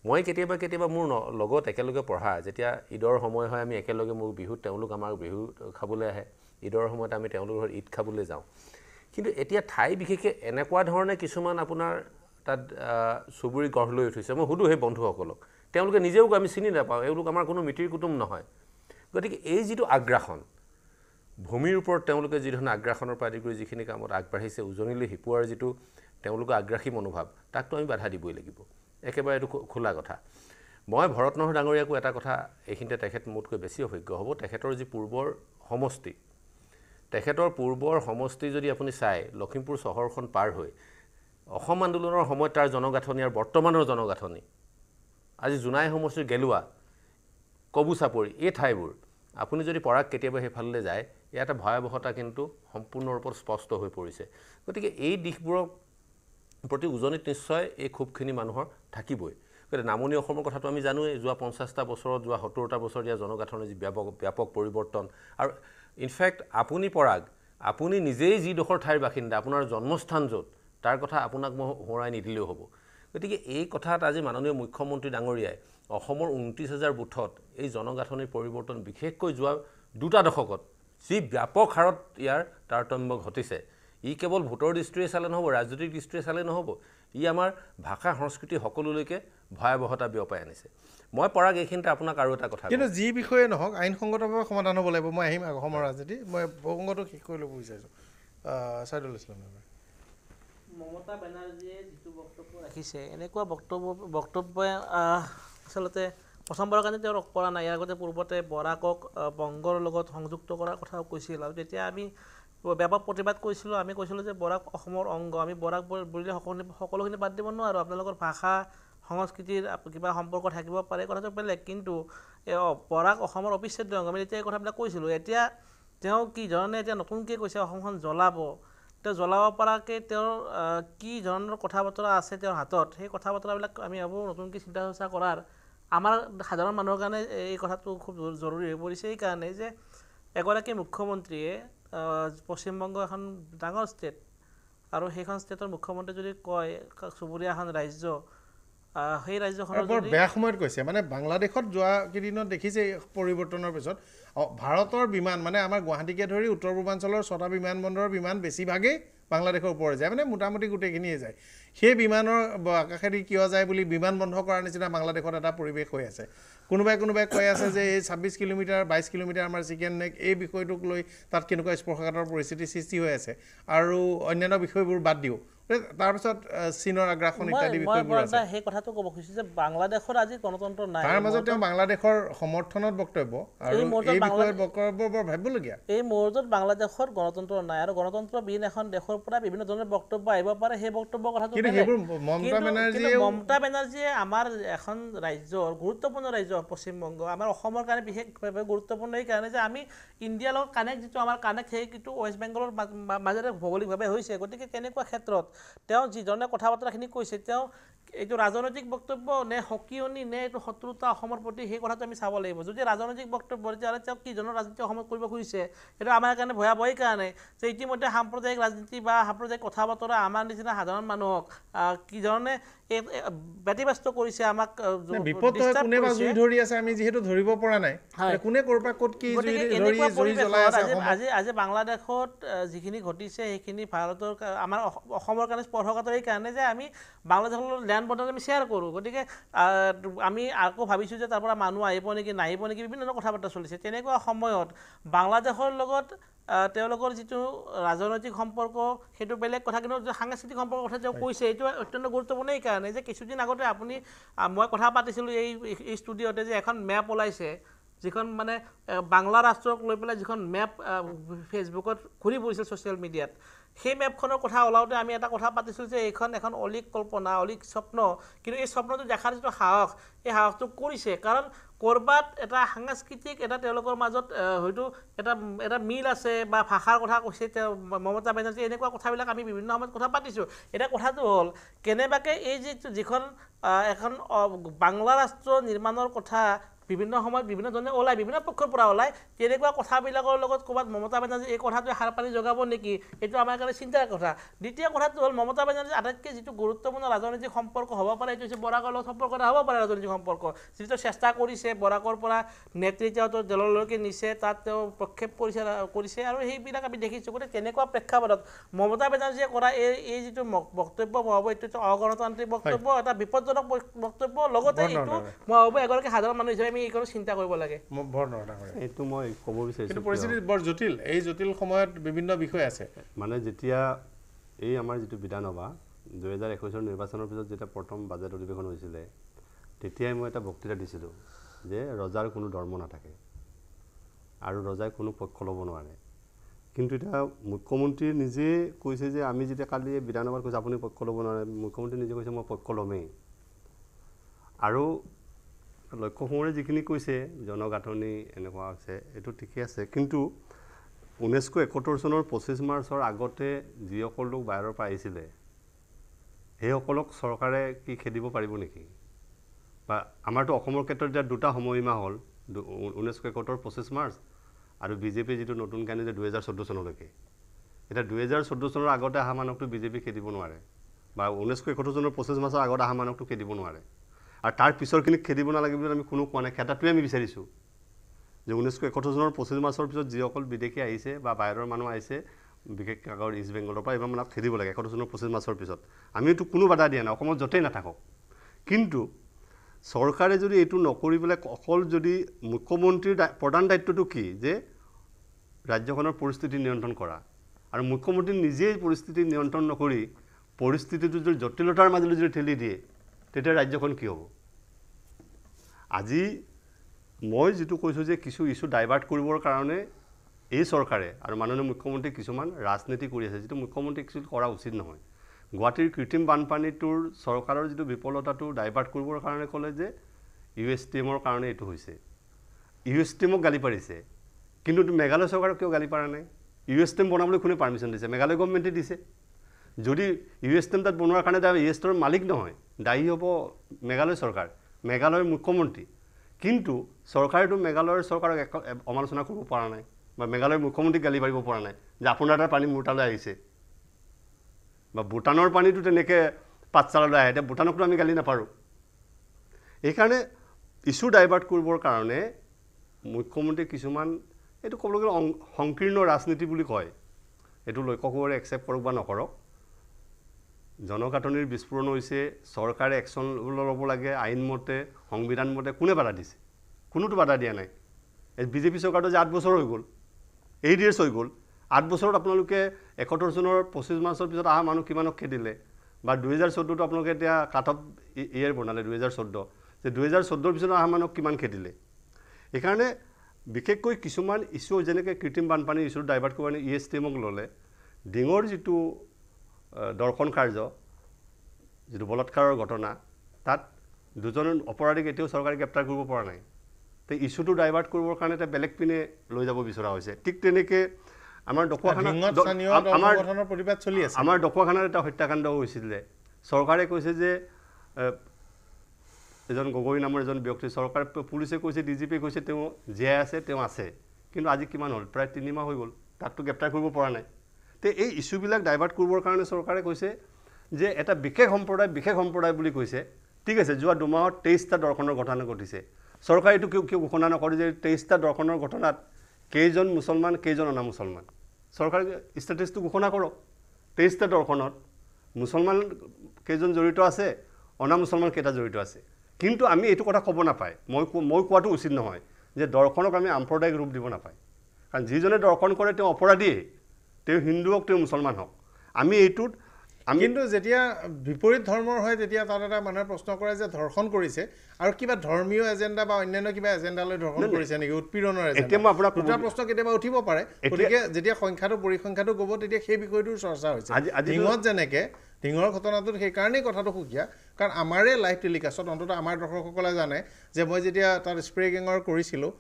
[SPEAKER 6] মই কেতিয়াবা কেতিয়াবা মোৰ ন লগত একেলগে পঢ়া যেতিয়া ঈদৰ সময় হয় আমি একেলগে মোৰ বিহুত তেওঁলোক আমাৰ বিহু খাবলৈ আহে ঈদৰ সময়ত আমি তেওঁলোকৰ ঘৰত ঈদ খাবলৈ যাওঁ কিন্তু এতিয়া ঠাই বিশেষকৈ এনেকুৱা ধৰণে কিছুমান আপোনাৰ তাত চুবুৰী গঢ় লৈ উঠিছে মই সোধোঁ সেই বন্ধুসকলক তেওঁলোকে নিজেও আমি চিনি নাপাওঁ এওঁলোক আমাৰ কোনো মিতিৰ কুটুম নহয় গতিকে এই যিটো আগ্ৰাসন ভূমিৰ ওপৰত তেওঁলোকে যিধৰণে আগ্ৰাসনৰ পৰা আদি কৰি যিখিনি কামত আগবাঢ়িছে উজনিলৈ শিপোৱাৰ যিটো তেওঁলোকৰ আগ্ৰাসী মনোভাৱ তাকতো আমি বাধা দিবই লাগিব একেবাৰে এইটো খোলা কথা মই ভৰত নহৰ ডাঙৰীয়াকো এটা কথা এইখিনিতে তেখেত মোতকৈ বেছি অভিজ্ঞ হ'ব তেখেতৰ যি পূৰ্বৰ সমষ্টি তেখেতৰ পূৰ্বৰ সমষ্টি যদি আপুনি চাই লখিমপুৰ চহৰখন পাৰ হৈ অসম আন্দোলনৰ সময়ত তাৰ জনগাঁথনি আৰু বৰ্তমানৰ জনগাঁথনি আজি জোনাই সমষ্টিৰ গেলোৱা কবুচাপৰি এই ঠাইবোৰ আপুনি যদি পৰাগ কেতিয়াবা সেইফাললৈ যায় ইয়াত ভয়াৱহতা কিন্তু সম্পূৰ্ণৰূপত স্পষ্ট হৈ পৰিছে গতিকে এই দিশবোৰৰ প্ৰতি উজনিত নিশ্চয় এই ক্ষোভখিনি মানুহৰ থাকিবই গতিকে নামনি অসমৰ কথাটো আমি জানোৱেই যোৱা পঞ্চাছটা বছৰত যোৱা সত্তৰটা বছৰত ইয়াৰ জনগাঁথনৰ যি ব্যাপক ব্যাপক পৰিৱৰ্তন আৰু ইনফেক্ট আপুনি পৰাগ আপুনি নিজেই যিডোখৰ ঠাইৰ বাসিন্দা আপোনাৰ জন্মস্থান য'ত তাৰ কথা আপোনাক মই সোঁৱৰাই নিদিলেও হ'ব গতিকে এই কথাত আজি মাননীয় মুখ্যমন্ত্ৰী ডাঙৰীয়াই অসমৰ ঊনত্ৰিছ হাজাৰ বুথত এই জনগাঁথনিৰ পৰিৱৰ্তন বিশেষকৈ যোৱা দুটা দশকত যি ব্যাপক হাৰত ইয়াৰ তাৰতম্য ঘটিছে ই কেৱল ভোটৰ দৃষ্টিৰে চালে নহ'ব ৰাজনৈতিক দৃষ্টিৰে চালে নহ'ব ই আমাৰ ভাষা সংস্কৃতি সকলোলৈকে ভয়াৱহতা বিয়পাই আনিছে মই পৰাগ এইখিনিতে আপোনাক আৰু এটা কথা কিন্তু
[SPEAKER 1] যি বিষয়ে নহওক আইনসংগতভাৱে সমাধান হ'ব লাগিব মই আহিম অসমৰ ৰাজনীতি মই প্ৰসংগটো শেষ কৰি ল'ব বিচাৰিছোঁ ছাইদুল ইছলাম
[SPEAKER 7] মমতা বেনাৰ্জীয়ে যিটো বক্তব্য ৰাখিছে এনেকুৱা বক্তব্য বক্তব্যই আচলতে প্ৰথমবাৰৰ কাৰণে তেওঁ পৰা নাই ইয়াৰ আগতে পূৰ্বতে বৰাকক বংগৰ লগত সংযুক্ত কৰাৰ কথাও কৈছিল আৰু তেতিয়া আমি ব্যাপক প্ৰতিবাদ কৰিছিলোঁ আমি কৈছিলোঁ যে বৰাক অসমৰ অংগ আমি বৰাক বুলিলে সকলোখিনি সকলোখিনি বাদ দিব নোৱাৰোঁ আপোনালোকৰ ভাষা সংস্কৃতিৰ কিবা সম্পৰ্ক থাকিব পাৰে কথাটো বেলেগ কিন্তু পৰাগ অসমৰ অবিচ্ছেদ্য অংগ আমি এতিয়া এই কথাবিলাক কৈছিলোঁ এতিয়া তেওঁ কি ধৰণে এতিয়া নতুনকৈ কৈছে অসমখন জ্বলাব তেওঁ জ্বলাব পৰাকৈ তেওঁৰ কি ধৰণৰ কথা বতৰা আছে তেওঁৰ হাতত সেই কথা বতৰাবিলাক আমি ভাবোঁ নতুনকৈ চিন্তা চৰ্চা কৰাৰ আমাৰ সাধাৰণ মানুহৰ কাৰণে এই কথাটো খুব জৰুৰী হৈ পৰিছে এইকাৰণে যে এগৰাকী মুখ্যমন্ত্ৰীয়ে পশ্চিমবংগ এখন ডাঙৰ ষ্টেট আৰু সেইখন ষ্টেটৰ মুখ্যমন্ত্ৰী যদি কয় চুবুৰীয়া এখন ৰাজ্য সেই ৰাজ্যখনৰ বৰ বেয়া
[SPEAKER 1] সময়ত কৈছে মানে বাংলাদেশত যোৱা কেইদিনত দেখিছে এই পৰিৱৰ্তনৰ পিছত ভাৰতৰ বিমান মানে আমাৰ গুৱাহাটীকে ধৰি উত্তৰ পূৰ্বাঞ্চলৰ ছটা বিমান বন্দৰৰ বিমান বেছিভাগেই বাংলাদেশৰ ওপৰত যায় মানে মোটামুটি গোটেইখিনিয়ে যায় সেই বিমানৰ আকাশেদি কিয় যায় বুলি বিমান বন্ধ কৰাৰ নিচিনা বাংলাদেশত এটা পৰিৱেশ হৈ আছে কোনোবাই কোনোবাই কৈ আছে যে এই ছাব্বিছ কিলোমিটাৰ বাইছ কিলোমিটাৰ আমাৰ চিকেন নেক এই বিষয়টোক লৈ তাত কেনেকুৱা স্পৰ্শকাতৰ পৰিস্থিতিৰ সৃষ্টি হৈ আছে আৰু অন্যান্য বিষয়বোৰ বাদ দিওঁ তাৰপিছত চীনৰ আগ্ৰাসন
[SPEAKER 7] সেই কথাটো ক'ব খুজিছোঁ যে বাংলাদেশত আজি গণতন্ত্ৰ নাই
[SPEAKER 1] বাংলাদেশৰ সমৰ্থনত বক্তব্য আৰু এই বিষয়ত
[SPEAKER 7] বক্তব্য গণতন্ত্ৰ নাই আৰু গণতন্ত্ৰবিহীন এখন দেশৰ পৰা বিভিন্ন ধৰণৰ বক্তব্য আহিব পাৰে সেই বক্তব্য কথাটো মমতা বেনাৰ্জীয়ে মমতা বেনাৰ্জীয়ে আমাৰ এখন ৰাজ্যৰ গুৰুত্বপূৰ্ণ ৰাজ্য পশ্চিমবংগ আমাৰ অসমৰ কাৰণে বিশেষভাৱে গুৰুত্বপূৰ্ণ এই কাৰণে যে আমি ইণ্ডিয়াৰ লগত কানেক্ট যিটো আমাৰ কানেক্ট সেই ৱেষ্ট বেংগলৰ মাজেৰে ভৌগোলিকভাৱে হৈছে গতিকে কেনেকুৱা ক্ষেত্ৰত তেওঁ যিধৰণে কথা বতৰাখিনি কৈছে তেওঁ এইটো ৰাজনৈতিক বক্তব্য নে সকিয়নি নে এইটো শত্ৰুতা অসমৰ প্ৰতি সেই কথাটো আমি চাব লাগিব যদি ৰাজনৈতিক বক্তব্য তেতিয়াহ'লে তেওঁ কিজনৰ ৰাজনীতি অসমত কৰিব খুজিছে সেইটো আমাৰ কাৰণে ভয়াবহী কাৰণে যে ইতিমধ্যে সাম্প্ৰদায়িক ৰাজনীতি বা সাম্প্ৰদায়িক কথা বতৰা আমাৰ নিচিনা সাধাৰণ মানুহক কিধৰণে এই ব্যতিব্যস্ত কৰিছে আমাক
[SPEAKER 1] ধৰিব পৰা নাই
[SPEAKER 7] আজি বাংলাদেশত যিখিনি ঘটিছে সেইখিনি ভাৰতৰ আমাৰ অসমৰ হ'বৰ কাৰণে স্পৰ্শকাতৰ কাৰণে যে আমি বাংলাদেশৰ লগত লেন বৰ্ডত আমি শ্বেয়াৰ কৰোঁ গতিকে আমি আকৌ ভাবিছোঁ যে তাৰপৰা মানুহ আহিব নেকি নাহিব নেকি বিভিন্ন ধৰণৰ কথা বাৰ্তা চলিছে তেনেকুৱা সময়ত বাংলাদেশৰ লগত তেওঁলোকৰ যিটো ৰাজনৈতিক সম্পৰ্ক সেইটো বেলেগ কথা কিন্তু সাংস্কৃতিক সম্পৰ্কৰ কথা তেওঁ কৈছে এইটো অত্যন্ত গুৰুত্বপূৰ্ণ এইকাৰণে যে কিছুদিন আগতে আপুনি মই কথা পাতিছিলোঁ এই ষ্টুডিঅ'তে যে এখন মেপ ওলাইছে যিখন মানে বাংলা ৰাষ্ট্ৰক লৈ পেলাই যিখন মেপ ফেচবুকত ঘূৰি ফুৰিছিল ছ'চিয়েল মিডিয়াত সেই মেপখনৰ কথা ওলাওঁতে আমি এটা কথা পাতিছিলোঁ যে এইখন এখন অলিক কল্পনা অলিক স্বপ্ন কিন্তু এই স্বপ্নটো দেখাৰ যিটো সাহস এই সাহসটো কৰিছে কাৰণ ক'ৰবাত এটা সাংস্কৃতিক এটা তেওঁলোকৰ মাজত হয়তো এটা এটা মিল আছে বা ভাষাৰ কথা কৈছে তেওঁ মমতা বেনাৰ্জী এনেকুৱা কথাবিলাক আমি বিভিন্ন সময়ত কথা পাতিছোঁ এতিয়া কথাটো হ'ল কেনেবাকৈ এই যিটো যিখন এখন বাংলা ৰাষ্ট্ৰ নিৰ্মাণৰ কথা বিভিন্ন সময়ত বিভিন্ন বিভিন্নজনে ওলায় বিভিন্ন পক্ষৰ পৰা ওলায় তেনেকুৱা কথাবিলাকৰ লগত ক'ৰবাত মমতা বেনাৰ্জী এই কথাটোৱে সাৰ পানী যোগাব নেকি এইটো আমাৰ কাৰণে চিন্তাৰ কথা দ্বিতীয় কথাটো হ'ল মমতা বেনাৰ্জীৰ আটাইতকৈ যিটো গুৰুত্বপূৰ্ণ ৰাজনৈতিক সম্পৰ্ক হ'ব পাৰে এইটো হৈছে বৰাকৰ লগত সম্পৰ্ক এটা হ'ব পাৰে ৰাজনৈতিক সম্পৰ্ক যিটো চেষ্টা কৰিছে বৰাকৰ পৰা নেতৃত্বটো দললৈকে নিছে তাত তেওঁ প্ৰক্ষেপ কৰিছে কৰিছে আৰু সেইবিলাক আমি দেখিছোঁ গতিকে তেনেকুৱা প্ৰেক্ষাপটত মমতা বেনাৰ্জীয়ে কৰা এই এই যিটো বক্তব্য মই ভাবোঁ এইটো অগণতান্ত্ৰিক বক্তব্য এটা বিপদজনক বক্তব্য লগতে এইটো মই ভাবোঁ এগৰাকী সাধাৰণ মানুহ হিচাপে আমি এইখন চিন্তা কৰিব লাগে বৰ নৰনা
[SPEAKER 3] এইটো মই ক'ব বিচাৰিছোঁ কিন্তু পৰিস্থিতি বৰ জটিল এই জটিল সময়ত বিভিন্ন বিষয় আছে মানে যেতিয়া এই আমাৰ যিটো বিধানসভা দুহেজাৰ একৈছৰ নিৰ্বাচনৰ পিছত যেতিয়া প্ৰথম বাজেট অধিৱেশন হৈছিলে তেতিয়াই মই এটা বক্তৃতা দিছিলোঁ যে ৰজাৰ কোনো ধৰ্ম নাথাকে আৰু ৰজাই কোনো পক্ষ ল'ব নোৱাৰে কিন্তু এতিয়া মুখ্যমন্ত্ৰীয়ে নিজেই কৈছে যে আমি যেতিয়া কালি বিধানসভাত কৈছোঁ আপুনি পক্ষ ল'ব নোৱাৰে মুখ্যমন্ত্ৰীয়ে নিজে কৈছে মই পক্ষ ল'মেই আৰু লক্ষ্য যিখিনি কৈছে জনগাঁথনি এনেকুৱা আছে এইটো ঠিকে আছে কিন্তু ঊনৈছশ একসত্তৰ চনৰ পঁচিছ মাৰ্চৰ আগতে যিসকল লোক বাহিৰৰ পৰা আহিছিলে সেইসকলক চৰকাৰে কি খেদিব পাৰিব নেকি বা আমাৰতো অসমৰ ক্ষেত্ৰত এতিয়া দুটা সময়সীমা হ'ল ঊনৈছশ একসত্তৰ পঁচিছ মাৰ্চ আৰু বিজেপি যিটো নতুনকৈ আনিলে দুহেজাৰ চৈধ্য চনলৈকে এতিয়া দুহেজাৰ চৈধ্য চনৰ আগতে অহা মানুহকটো বিজেপি খেদিব নোৱাৰে বা ঊনৈছশ একসত্তৰ চনৰ পঁচিছ মাৰ্চৰ আগত অহা মানুহকটো খেদিব নোৱাৰে আৰু তাৰ পিছৰখিনিক খেদিব নালাগে বুলি আমি কোনো কোৱা নাই খেদাটোৱে আমি বিচাৰিছোঁ যে ঊনৈছশ একত্ৰিছ চনৰ পঁচিছ মাৰ্চৰ পিছত যিসকল বিদেশী আহিছে বা বাহিৰৰ মানুহ আহিছে বিশেষকৈ আগৰ ইষ্ট বেংগলৰ পৰা এইবাৰ মানে খেদিব লাগে একত্ৰিছ চনৰ পঁচিছ মাৰ্চৰ পিছত আমি এইটো কোনো বাধা দিয়া নাই অসমত য'তেই নাথাকক কিন্তু চৰকাৰে যদি এইটো নকৰি পেলাই অকল যদি মুখ্যমন্ত্ৰীৰ দায় প্ৰধান দায়িত্বটো কি যে ৰাজ্যখনৰ পৰিস্থিতি নিয়ন্ত্ৰণ কৰা আৰু মুখ্যমন্ত্ৰী নিজেই পৰিস্থিতি নিয়ন্ত্ৰণ নকৰি পৰিস্থিতিটো যদি জটিলতাৰ মাজলৈ যদি ঠেলি দিয়ে তেতিয়া ৰাজ্যখন কি হ'ব আজি মই যিটো কৈছোঁ যে কিছু ইছ্যু ডাইভাৰ্ট কৰিবৰ কাৰণে এই চৰকাৰে আৰু মাননীয় মুখ্যমন্ত্ৰী কিছুমান ৰাজনীতি কৰি আছে যিটো মুখ্যমন্ত্ৰী কিছু কৰা উচিত নহয় গুৱাহাটীৰ কৃত্ৰিম বানপানীটোৰ চৰকাৰৰ যিটো বিফলতাটো ডাইভাৰ্ট কৰিবৰ কাৰণে ক'লে যে ইউ এছ টি এমৰ কাৰণে এইটো হৈছে ইউ এছ টি এমক গালি পাৰিছে কিন্তু মেঘালয় চৰকাৰক কিয় গালি পাৰা নাই ইউ এছ টি এম বনাবলৈ কোনে পাৰ্মিশ্যন দিছে মেঘালয় গভৰ্ণমেণ্টে দিছে যদি ইউ এছ তাত বনোৱাৰ কাৰণে তাৰ ইউ এছ ষ্টৰ মালিক নহয় দায়ী হ'ব মেঘালয় চৰকাৰ মেঘালয়ৰ মুখ্যমন্ত্ৰী কিন্তু চৰকাৰেতো মেঘালয়ৰ চৰকাৰক এক সমালোচনা কৰিব পৰা নাই বা মেঘালয়ৰ মুখ্যমন্ত্ৰীক গালি পাৰিব পৰা নাই যে আপোনাৰ তাৰ পানী মোৰ তালৈ আহিছে বা ভূটানৰ পানীটো তেনেকৈ পাঠশালালৈ আহে এতিয়া ভূটানকতো আমি গালি নাপাৰোঁ সেইকাৰণে ইছ্যু ডাইভাৰ্ট কৰিবৰ কাৰণে মুখ্যমন্ত্ৰী কিছুমান এইটো ক'বলৈ গ'লে সংকীৰ্ণ ৰাজনীতি বুলি কয় এইটো লক্ষ্য কৰিবলৈ একচেপ্ট কৰক বা নকৰক জনগাঁথনিৰ বিস্ফোৰণ হৈছে চৰকাৰে একশ্যন ল'ব লাগে আইনমতে সংবিধানমতে কোনে বাধা দিছে কোনোতো বাধা দিয়া নাই এই বিজেপি চৰকাৰটো যে আঠ বছৰ হৈ গ'ল এই ডি হৈ গ'ল আঠ বছৰত আপোনালোকে একসত্তৰ চনৰ পঁচিছ মাৰ্চৰ পিছত অহা মানুহ কিমানক খেদিলে বা দুহেজাৰ চৈধ্যটো আপোনালোকে এতিয়া কাঠ অফ ইয়েৰ বনালে দুহেজাৰ চৈধ্য যে দুহেজাৰ চৈধ্যৰ পিছত অহা মানুহক কিমান খেদিলে সেইকাৰণে বিশেষকৈ কিছুমান ইছ্যু যেনেকৈ কৃত্ৰিম বানপানীৰ ইছ্যুটো ডাইভাৰ্ট কৰিব ই এছ টিমক ল'লে ডিঙৰ যিটো দৰ্শন কাৰ্য যিটো বলৎকাৰৰ ঘটনা তাত দুজন অপৰাধীক এতিয়াও চৰকাৰে গ্ৰেপ্তাৰ কৰিব পৰা নাই তে ইছ্যুটো ডাইভাৰ্ট কৰিবৰ কাৰণে এটা বেলেগ পিনে লৈ যাব বিচৰা হৈছে ঠিক তেনেকৈ আমাৰ ঢকুৱাখানা প্ৰতিবাদ চলি আছে আমাৰ ঢকুৱাখানাৰ এটা হত্যাকাণ্ড হৈছিলে চৰকাৰে কৈছে যে এজন গগৈ নামৰ এজন ব্যক্তি চৰকাৰে পুলিচে কৈছে ডি জি পিয়ে কৈছে তেওঁ জীয়াই আছে তেওঁ আছে কিন্তু আজি কিমান হ'ল প্ৰায় তিনিমাহ হৈ গ'ল তাততো গ্ৰেপ্তাৰ কৰিব পৰা নাই তে এই ইস্যুবিলাক ডাইভাৰ্ট কৰিবৰ কাৰণে চৰকাৰে কৈছে যে এটা বিশেষ সম্প্ৰদায় বিশেষ সম্প্ৰদায় বুলি কৈছে ঠিক আছে যোৱা দুমাহত তেইছটা দৰ্শনৰ ঘটনা ঘটিছে চৰকাৰে এইটো কিয় কিয় ঘোষণা নকৰে যে তেইছটা দৰ্শনৰ ঘটনাত কেইজন মুছলমান কেইজন অনা মুছলমান চৰকাৰে ষ্টেটাছটো ঘোষণা কৰক তেইছটা দৰ্শনত মুছলমান কেইজন জড়িত আছে অনা মুছলমান কেইটা জড়িত আছে কিন্তু আমি এইটো কথা ক'ব নাপায় মই মই কোৱাটো উচিত নহয় যে দৰ্শনক আমি সাম্প্ৰদায়িক ৰূপ দিব নাপায় কাৰণ
[SPEAKER 1] যিজনে দৰ্শন কৰে তেওঁ অপৰাধীয়ে তেওঁ হিন্দু হওক তেওঁ মুছলমান হওক আমি এইটোত আমি কিন্তু যেতিয়া বিপৰীত ধৰ্মৰ হয় তেতিয়া তাত এটা মানুহে প্ৰশ্ন কৰে যে ধৰ্ষণ কৰিছে আৰু কিবা ধৰ্মীয় এজেণ্ডা বা অন্যান্য কিবা এজেণ্ডালৈ ধৰ্ষণ কৰিছে নেকি উৎপীড়নৰ এজেণ্ডা মই আপোনাক দুটা প্ৰশ্ন কেতিয়াবা উঠিব পাৰে গতিকে যেতিয়া সংখ্যাটো পৰিসংখ্যাটো ক'ব তেতিয়া সেই বিষয়টোৰ চৰ্চা হৈছে সিঙত যেনেকৈ টিঙৰ ঘটনাটোত সেইকাৰণেই কথাটো সুকীয়া কাৰণ আমাৰে লাইভ টেলিকাষ্টত অন্ততঃ আমাৰ দৰ্শকসকলে জানে যে মই যেতিয়া তাত স্প্ৰে গেঙৰ কৰিছিলোঁ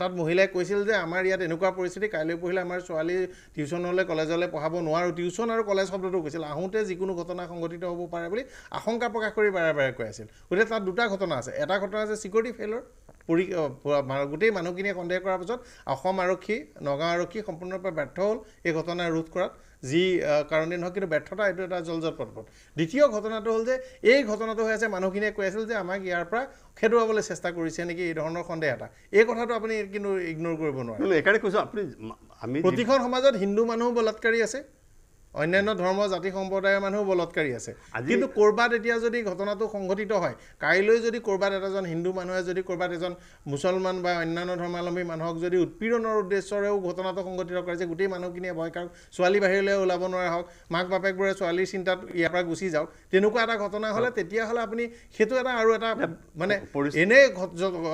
[SPEAKER 1] তাত মহিলাই কৈছিল যে আমাৰ ইয়াত এনেকুৱা পৰিস্থিতি কাইলৈ পঢ়িলে আমাৰ ছোৱালী টিউশ্যনলৈ কলেজলৈ পঢ়াব নোৱাৰোঁ টিউশ্যন আৰু কলেজ শব্দটো কৈছিল আহোঁতে যিকোনো ঘটনা সংঘটিত হ'ব পাৰে বুলি আশংকা প্ৰকাশ কৰি বাৰে বাৰে কৈ আছিল গতিকে তাত দুটা ঘটনা আছে এটা ঘটনা আছে চিকিউৰিটি ফেইলৰ পৰি গোটেই মানুহখিনিয়ে সন্দেহ কৰাৰ পাছত অসম আৰক্ষী নগাঁও আৰক্ষী সম্পূৰ্ণৰূপে ব্যৰ্থ হ'ল এই ঘটনা ৰোধ কৰাত যি কাৰণেই নহওক কিন্তু ব্যৰ্থতা এইটো এটা জল জলপ্ৰদপথ দ্বিতীয় ঘটনাটো হ'ল যে এই ঘটনাটো হৈ আছে মানুহখিনিয়ে কৈ আছিল যে আমাক ইয়াৰ পৰা খেদুৱাবলৈ চেষ্টা কৰিছে নেকি এই ধৰণৰ সন্দেহ এটা এই কথাটো আপুনি কিন্তু ইগন'ৰ কৰিব নোৱাৰে এইকাৰণে আপুনি প্ৰতিখন সমাজত হিন্দু মানুহ বলাৎকাৰী আছে অন্যান্য ধৰ্ম জাতি সম্প্ৰদায়ৰ মানুহো বলৎকাৰী আছে কিন্তু ক'ৰবাত এতিয়া যদি ঘটনাটো সংঘটিত হয় কাইলৈ যদি ক'ৰবাত এটাজন হিন্দু মানুহে যদি ক'ৰবাত এজন মুছলমান বা অন্যান্য ধৰ্মাৱলম্বী মানুহক যদি উৎপীড়নৰ উদ্দেশ্যৰেও ঘটনাটো সংঘটিত কৰে যে গোটেই মানুহখিনিয়ে ভয় কাৰক ছোৱালী বাহিৰলৈ ওলাব নোৱাৰা হওক মাক বাপেকবোৰে ছোৱালীৰ চিন্তাত ইয়াৰ পৰা গুচি যাওক তেনেকুৱা এটা ঘটনা হ'লে তেতিয়াহ'লে আপুনি সেইটো এটা আৰু এটা মানে এনেই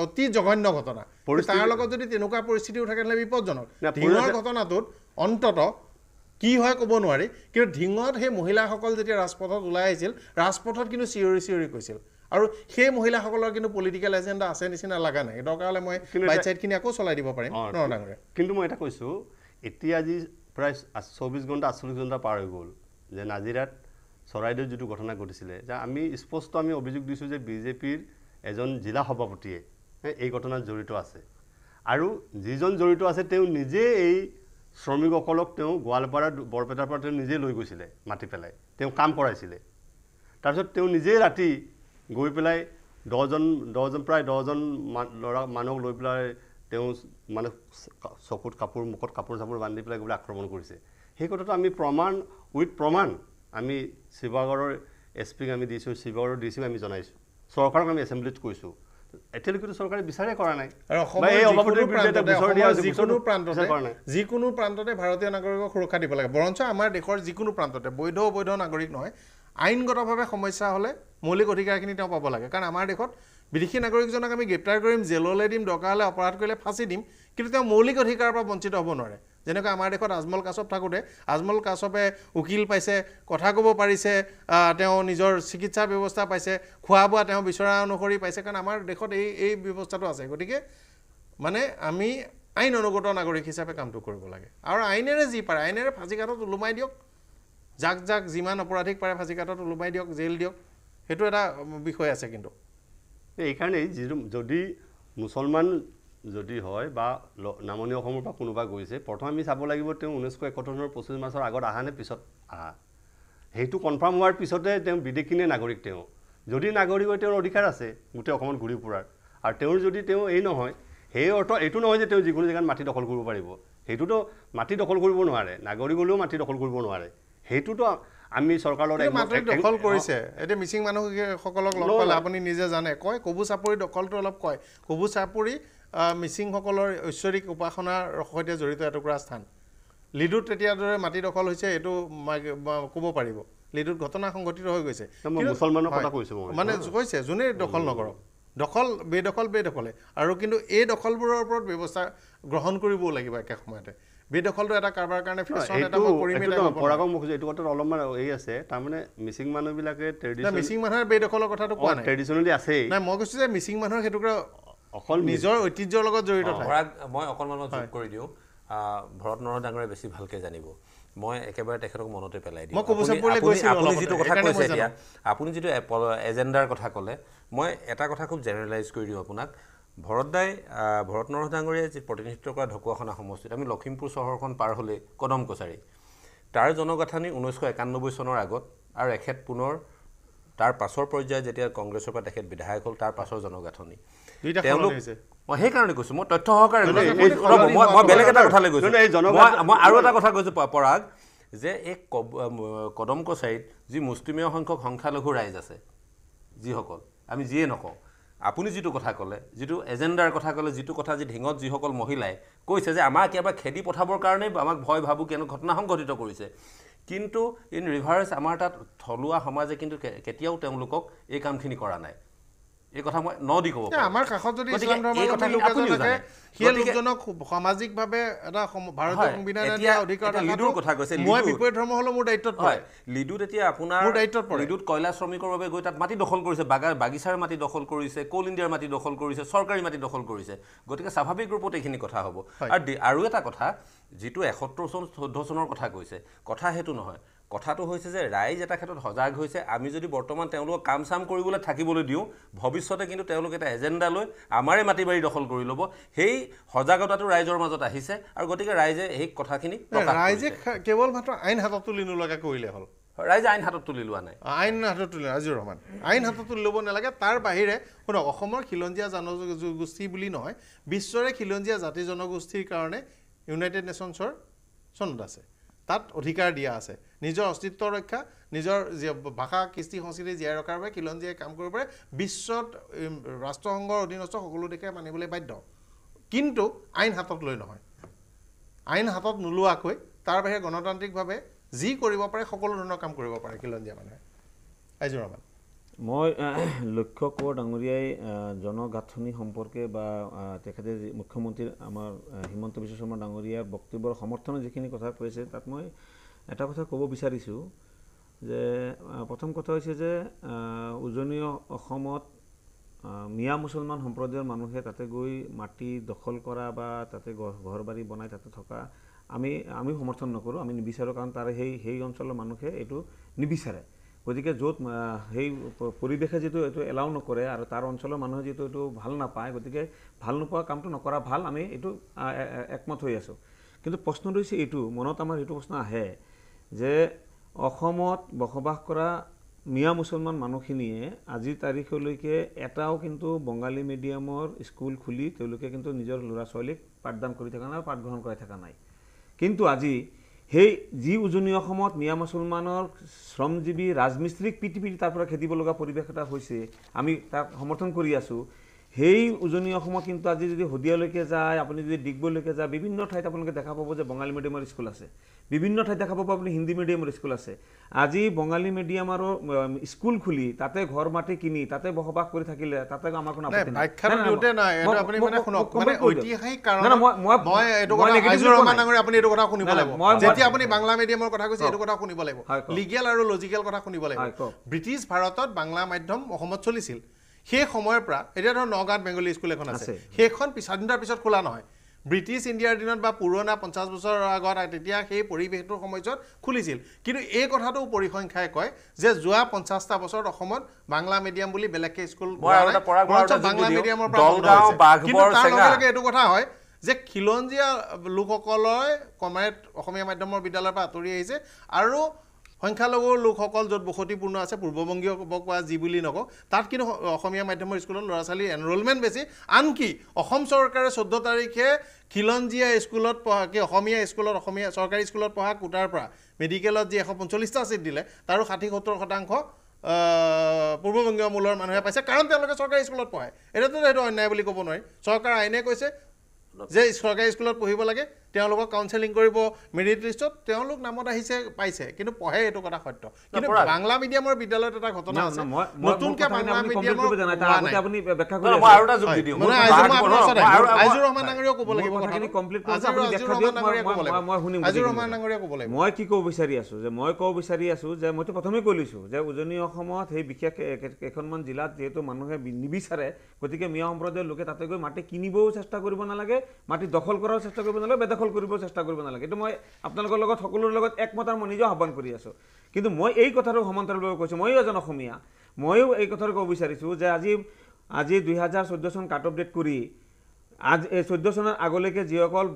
[SPEAKER 1] অতি জঘন্য ঘটনা তাৰ লগত যদি তেনেকুৱা পৰিস্থিতিও থাকে তেনেহ'লে বিপদজনক ঘটনাটোত অন্ততঃ কি হয় ক'ব নোৱাৰি কিন্তু ঢিঙত সেই মহিলাসকল যেতিয়া ৰাজপথত ওলাই আহিছিল ৰাজপথত কিন্তু চিঞৰি চিঞৰি কৈছিল আৰু সেই মহিলাসকলৰ কিন্তু পলিটিকেল এজেণ্ডা আছে নিচিনা লগা নাই দৰকাৰ হ'লে মই বাইক চাইডখিনি আকৌ চলাই দিব পাৰিম ডাঙৰে কিন্তু মই এটা কৈছোঁ
[SPEAKER 3] এতিয়া আজি প্ৰায় চৌব্বিছ ঘণ্টা আঠচল্লিছ ঘণ্টা পাৰ হৈ গ'ল যে নাজিৰাত চৰাইদেউত যিটো ঘটনা ঘটিছিলে যে আমি স্পষ্ট আমি অভিযোগ দিছোঁ যে বিজেপিৰ এজন জিলা সভাপতিয়ে এই ঘটনাত জড়িত আছে আৰু যিজন জড়িত আছে তেওঁ নিজে এই শ্ৰমিকসকলক তেওঁ গোৱালপাৰা বৰপেটাৰ পৰা তেওঁ নিজে লৈ গৈছিলে মাতি পেলাই তেওঁ কাম কৰাইছিলে তাৰপিছত তেওঁ নিজেই ৰাতি গৈ পেলাই দহজন দহজন প্ৰায় দহজন ল'ৰা মানুহক লৈ পেলাই তেওঁ মানে চকুত কাপোৰ মুখত কাপোৰ চাপোৰ বান্ধি পেলাই গৈ আক্ৰমণ কৰিছে সেই কথাটো আমি প্ৰমাণ উইথ প্ৰমাণ আমি শিৱসাগৰৰ এছ পিক আমি দিছোঁ শিৱসাগৰৰ ডি চিক আমি জনাইছোঁ চৰকাৰক আমি এছেম্বলিত কৈছোঁ
[SPEAKER 1] এতিয়ালৈ কিন্তু চৰকাৰে বিচাৰে কৰা নাই যিকোনো প্ৰান্ততে যিকোনো প্ৰান্ততে ভাৰতীয় নাগৰিকক সুৰক্ষা দিব লাগে বৰঞ্চ আমাৰ দেশৰ যিকোনো প্ৰান্ততে বৈধ অবৈধ নাগৰিক নহয় আইনগতভাৱে সমস্যা হ'লে মৌলিক অধিকাৰখিনি তেওঁ পাব লাগে কাৰণ আমাৰ দেশত বিদেশী নাগৰিকজনক আমি গ্ৰেপ্তাৰ কৰিম জেললৈ দিম দৰকাৰ হ'লে অপৰাধ কৰিলে ফাঁচি দিম কিন্তু তেওঁ মৌলিক অধিকাৰৰ পৰা বঞ্চিত হ'ব নোৱাৰে যেনেকৈ আমাৰ দেশত আজমল কাশ্যপ থাকোঁতে আজমল কাশ্যপে উকিল পাইছে কথা ক'ব পাৰিছে তেওঁ নিজৰ চিকিৎসাৰ ব্যৱস্থা পাইছে খোৱা বোৱা তেওঁ বিচৰা অনুসৰি পাইছে কাৰণ আমাৰ দেশত এই এই ব্যৱস্থাটো আছে গতিকে মানে আমি আইন অনুগত নাগৰিক হিচাপে কামটো কৰিব লাগে আৰু আইনেৰে যি পাৰে আইনেৰে ফাঁচিকাঠত ওলোমাই দিয়ক যাক যাক যিমান অপৰাধীক পাৰে ফাঁচিকাঠত ওলোমাই দিয়ক জেইল দিয়ক সেইটো এটা বিষয় আছে কিন্তু এইকাৰণেই
[SPEAKER 3] যিটো যদি মুছলমান যদি হয় বা নামনি অসমৰ পৰা কোনোবা গৈছে প্ৰথম আমি চাব লাগিব তেওঁ ঊনৈছশ একসত্তৰ চনৰ পঁচিছ মাৰ্চৰ আগত আহা নে পিছত আহা সেইটো কনফাৰ্ম হোৱাৰ পিছতে তেওঁ বিদেশী নে নাগৰিক তেওঁ যদি নাগৰিক হয় তেওঁৰ অধিকাৰ আছে গোটেই অসমত ঘূৰি ফুৰাৰ আৰু তেওঁৰ যদি তেওঁ এই নহয় সেই অৰ্থ এইটো নহয় যে তেওঁ যিকোনো জেগাত মাটি দখল কৰিব পাৰিব সেইটোতো মাটি দখল কৰিব নোৱাৰে নাগৰিক হ'লেও মাটি দখল কৰিব নোৱাৰে সেইটোতো আমি চৰকাৰৰ মাটি দখল কৰিছে
[SPEAKER 1] এতিয়া মিচিং মানুহসকলক লগ পালে আপুনি নিজে জানে কয় কবু চাপৰি দখলটো অলপ কয় কবু চাপৰি মিচিংসকলৰ ঐশ্বৰিক উপাসনাৰ সৈতে জড়িত এটুকুৰা স্থান লিডুত এতিয়া দৰে মাটি দখল হৈছে এইটো ক'ব পাৰিব লিডুত ঘটনা সংঘটিত হৈ গৈছে মানে কৈছে যোনে দখল নকৰক দখল বেদখল বেদখলে আৰু কিন্তু এই দখলবোৰৰ ওপৰত ব্যৱস্থা গ্ৰহণ কৰিবও লাগিব একে সময়তে বেদখলটো এটা কাৰোবাৰ কাৰণে পৰাগমুখী
[SPEAKER 3] এইটো কথাত অলপমান এই আছে তাৰমানে মিচিং মানুহবিলাকে মিচিং
[SPEAKER 1] মানুহৰ বেদখলৰ কথাটো কোৱা নাই
[SPEAKER 3] ট্ৰেডিশ্যনেলি আছেই নাই
[SPEAKER 1] মই কৈছোঁ যে মিচিং মানুহৰ সেইটো কাৰণে অকল নিজৰ ঐতিহ্যৰ লগত জড়িত
[SPEAKER 3] মই অকণমান যোগ কৰি দিওঁ
[SPEAKER 6] ভৰত নৰহ ডাঙৰীয়া বেছি ভালকৈ জানিব মই একেবাৰে তেখেতক মনতে পেলাই দিওঁ যিটো কথা কৈছে এতিয়া আপুনি যিটো এজেণ্ডাৰ কথা ক'লে মই এটা কথা খুব জেনেৰেলাইজ কৰি দিওঁ আপোনাক ভৰতদাই ভৰত নৰহ ডাঙৰীয়াই যি প্ৰতিনিধিত্ব কৰা ঢকুৱাখানা সমষ্টিত আমি লখিমপুৰ চহৰখন পাৰ হ'লেই কদম কছাৰী তাৰ জনগাঁথনি ঊনৈছশ একান্নব্বৈ চনৰ আগত আৰু এখেত পুনৰ তাৰ পাছৰ পৰ্যায়ত যেতিয়া কংগ্ৰেছৰ পৰা তেখেত বিধায়ক হ'ল তাৰ পাছৰ জনগাঁথনি মই সেইকাৰণে কৈছোঁ মই তথ্য সহকাৰে মই বেলেগ এটা কথালৈ গৈছোঁ মই আৰু এটা কথা কৈছোঁ পৰাগ যে এই কদম কছাৰীত যি মুষ্টিমেয় সংখ্যক সংখ্যালঘু ৰাইজ আছে যিসকল আমি যিয়ে নকওঁ আপুনি যিটো কথা ক'লে যিটো এজেণ্ডাৰ কথা ক'লে যিটো কথা যি ঢিঙত যিসকল মহিলাই কৈছে যে আমাৰ কেতিয়াবা খেদি পঠাবৰ কাৰণেই আমাক ভয় ভাবোঁ কেনে ঘটনা সংঘটিত কৰিছে কিন্তু ইন ৰিভাৰ্চ আমাৰ তাত থলুৱা সমাজে কিন্তু কেতিয়াও তেওঁলোকক এই কামখিনি কৰা নাই এই কথা মই ন দি ক'ব
[SPEAKER 1] আমাৰ কাষত যদি ইছলাম ধৰ্মৰ লোক এজন থাকে সেই লোকজনক সামাজিকভাৱে এটা ভাৰতীয় সংবিধান এটা অধিকাৰ লিডুৰ কথা কৈছে মই বিপৰীত ধৰ্ম হ'লেও মোৰ দায়িত্বত পৰে
[SPEAKER 6] লিডুত এতিয়া আপোনাৰ দায়িত্বত পৰে লিডুত কয়লা শ্ৰমিকৰ বাবে গৈ তাত মাটি দখল কৰিছে বাগা বাগিচাৰ মাটি দখল কৰিছে ক'ল ইণ্ডিয়াৰ মাটি দখল কৰিছে চৰকাৰী মাটি দখল কৰিছে গতিকে স্বাভাৱিক ৰূপত এইখিনি কথা হ'ব আৰু আৰু এটা কথা যিটো এসত্তৰ চন চৈধ্য চনৰ কথা কৈছে কথা সেইটো নহয় কথাটো হৈছে যে ৰাইজ এটা ক্ষেত্ৰত সজাগ হৈছে আমি যদি বৰ্তমান তেওঁলোকক কাম চাম কৰিবলৈ থাকিবলৈ দিওঁ ভৱিষ্যতে কিন্তু তেওঁলোকে এটা এজেণ্ডা লৈ আমাৰে মাটি বাৰী দখল কৰি ল'ব সেই সজাগতাটো ৰাইজৰ মাজত আহিছে আৰু গতিকে ৰাইজে
[SPEAKER 1] সেই কথাখিনি ৰাইজে কেৱল মাত্ৰ আইন হাতত তুলি নোলোৱাকৈ কৰিলে হ'ল ৰাইজে আইন হাতত তুলি লোৱা নাই আইন হাতত তুলি ৰাজীৱ ৰহমান আইন হাতত তুলি ল'ব নালাগে তাৰ বাহিৰে শুনক অসমৰ খিলঞ্জীয়া জনগোষ্ঠী বুলি নহয় বিশ্বৰে খিলঞ্জীয়া জাতি জনগোষ্ঠীৰ কাৰণে ইউনাইটেড নেশ্যনছৰ চনত আছে তাত অধিকাৰ দিয়া আছে নিজৰ অস্তিত্ব ৰক্ষা নিজৰ ভাষা কৃষ্টি সংস্কৃতি জীয়াই ৰখাৰ বাবে খিলঞ্জীয়াই কাম কৰিব পাৰে বিশ্বত ৰাষ্ট্ৰসংঘৰ অধীনস্থ সকলো দেশে মানিবলৈ বাধ্য কিন্তু আইন হাতত লৈ নহয় আইন হাতত নোলোৱাকৈ তাৰ বাহিৰে গণতান্ত্ৰিকভাৱে যি কৰিব পাৰে সকলো ধৰণৰ কাম কৰিব পাৰে খিলঞ্জীয়া
[SPEAKER 2] মানুহে
[SPEAKER 5] আইজোৰ মানুহ মই লক্ষ্য কোঁৱৰ ডাঙৰীয়াই জনগাঁথনি সম্পৰ্কে বা তেখেতে মুখ্যমন্ত্ৰীৰ আমাৰ হিমন্ত বিশ্ব শৰ্মা ডাঙৰীয়াৰ বক্তব্যৰ সমৰ্থনৰ যিখিনি কথা কৈছে তাত মই এটা কথা ক'ব বিচাৰিছোঁ যে প্ৰথম কথা হৈছে যে উজনি অসমত মিয়া মুছলমান সম্প্ৰদায়ৰ মানুহে তাতে গৈ মাটি দখল কৰা বা তাতে ঘৰ বাৰী বনাই তাতে থকা আমি আমি সমৰ্থন নকৰোঁ আমি নিবিচাৰোঁ কাৰণ তাৰে সেই সেই অঞ্চলৰ মানুহে এইটো নিবিচাৰে গতিকে য'ত সেই পৰিৱেশে যিটো এইটো এলাউ নকৰে আৰু তাৰ অঞ্চলৰ মানুহে যিটো এইটো ভাল নাপায় গতিকে ভাল নোপোৱা কামটো নকৰা ভাল আমি এইটো একমত হৈ আছোঁ কিন্তু প্ৰশ্নটো হৈছে এইটো মনত আমাৰ এইটো প্ৰশ্ন আহে যে অসমত বসবাস কৰা মিয়া মুছলমান মানুহখিনিয়ে আজিৰ তাৰিখলৈকে এটাও কিন্তু বঙালী মিডিয়ামৰ স্কুল খুলি তেওঁলোকে কিন্তু নিজৰ ল'ৰা ছোৱালীক পাঠদান কৰি থকা নাই পাঠগ্ৰহণ কৰাই থকা নাই কিন্তু আজি সেই যি উজনি অসমত মিয়া মুছলমানৰ শ্ৰমজীৱী ৰাজমিস্ত্ৰীক পিটি পিটি তাৰ পৰা খেদিবলগা পৰিৱেশ এটা হৈছে আমি তাক সমৰ্থন কৰি আছোঁ সেই উজনি অসমত কিন্তু আজি যদি শদিয়ালৈকে যায় আপুনি যদি ডিগবৈলৈকে যায় বিভিন্ন ঠাইত আপোনালোকে দেখা পাব যে বঙালী মিডিয়ামৰ স্কুল আছে বিভিন্ন ঠাইত দেখা পাব আপুনি হিন্দী মিডিয়ামৰ স্কুল আছে আজি বঙালী মিডিয়ামৰ স্কুল খুলি তাতে ঘৰ মাটি কিনি তাতে বসবাস কৰি থাকিলে তাতে আমাৰ কোনো
[SPEAKER 1] আপুনি ব্ৰিটিছ ভাৰতত বাংলা মাধ্যম অসমত চলিছিল সেই সময়ৰ পৰা এতিয়া ধৰক নগাঁৱত বেংগলী স্কুল এখন আছে সেইখন স্বাধীনতাৰ পিছত খোলা নহয় ব্ৰিটিছ ইণ্ডিয়াৰ দিনত বা পুৰণা পঞ্চাছ বছৰৰ আগত তেতিয়া সেই পৰিৱেশটোৰ সময়ছোৱাত খুলিছিল কিন্তু এই কথাটো পৰিসংখ্যাই কয় যে যোৱা পঞ্চাছটা বছৰত অসমত বাংলা মিডিয়াম বুলি বেলেগকৈ স্কুল বাংলা মিডিয়ামৰ পৰা কিন্তু তাৰ লগে লগে এইটো কথা হয় যে খিলঞ্জীয়া লোকসকলৰ কমাৰেট অসমীয়া মাধ্যমৰ বিদ্যালয়ৰ পৰা আঁতৰি আহিছে আৰু সংখ্যালঘু লোকসকল য'ত বসতিপূৰ্ণ আছে পূৰ্ববংগীয় হওক বা যি বুলি নকওঁ তাত কিন্তু অসমীয়া মাধ্যমৰ স্কুলত ল'ৰা ছোৱালীৰ এনৰোলমেণ্ট বেছি আনকি অসম চৰকাৰে চৈধ্য তাৰিখে খিলঞ্জীয়া স্কুলত পঢ়া কি অসমীয়া স্কুলত অসমীয়া চৰকাৰী স্কুলত পঢ়া কোটাৰ পৰা মেডিকেলত যি এশ পঞ্চল্লিছটা ছিট দিলে তাৰো ষাঠি সত্তৰ শতাংশ পূৰ্ববংগীয় মূলৰ মানুহে পাইছে কাৰণ তেওঁলোকে চৰকাৰী স্কুলত পঢ়ায় এতিয়াতো সেইটো অন্যায় বুলি ক'ব নোৱাৰি চৰকাৰ আইনে কৈছে যে চৰকাৰী স্কুলত পঢ়িব লাগে তেওঁলোকক কাউন্সেলিং কৰিব মেৰিট লিষ্টত তেওঁলোক নামত আহিছে পাইছে কিন্তু পঢ়ে এইটো কথা সত্য কিন্তু বাংলা মিডিয়ামৰ বিদ্যালয়ত এটা ঘটনা আছে নতুনকে বাংলা
[SPEAKER 5] মই কি ক'ব বিচাৰি আছো যে মই ক'ব বিচাৰি আছো যে মইতো প্ৰথমে কৈ লৈছো যে উজনি অসমত সেই বিশেষ কেইখনমান জিলাত যিহেতু মানুহে নিবিচাৰে গতিকে মিয়া সম্প্ৰদায়ৰ লোকে তাতে গৈ মাটি কিনিবও চেষ্টা কৰিব নালাগে মাটি দখল কৰাৰ চেষ্টা কৰিব নালাগে ফল কৰিব চেষ্টা কৰিব নালাগে এইটো মই আপোনালোকৰ লগত সকলোৰে লগত একমতাৰ মই নিজেও আহ্বান কৰি আছোঁ কিন্তু মই এই কথাটো সমান্তৰালভাৱে কৈছোঁ ময়ো এজন অসমীয়া ময়ো এই কথাটো ক'ব বিচাৰিছোঁ যে আজি আজি দুহেজাৰ চৈধ্য চন কাট অফ ডেট কৰি আজ এই চৈধ্য চনের আগলেকে যখন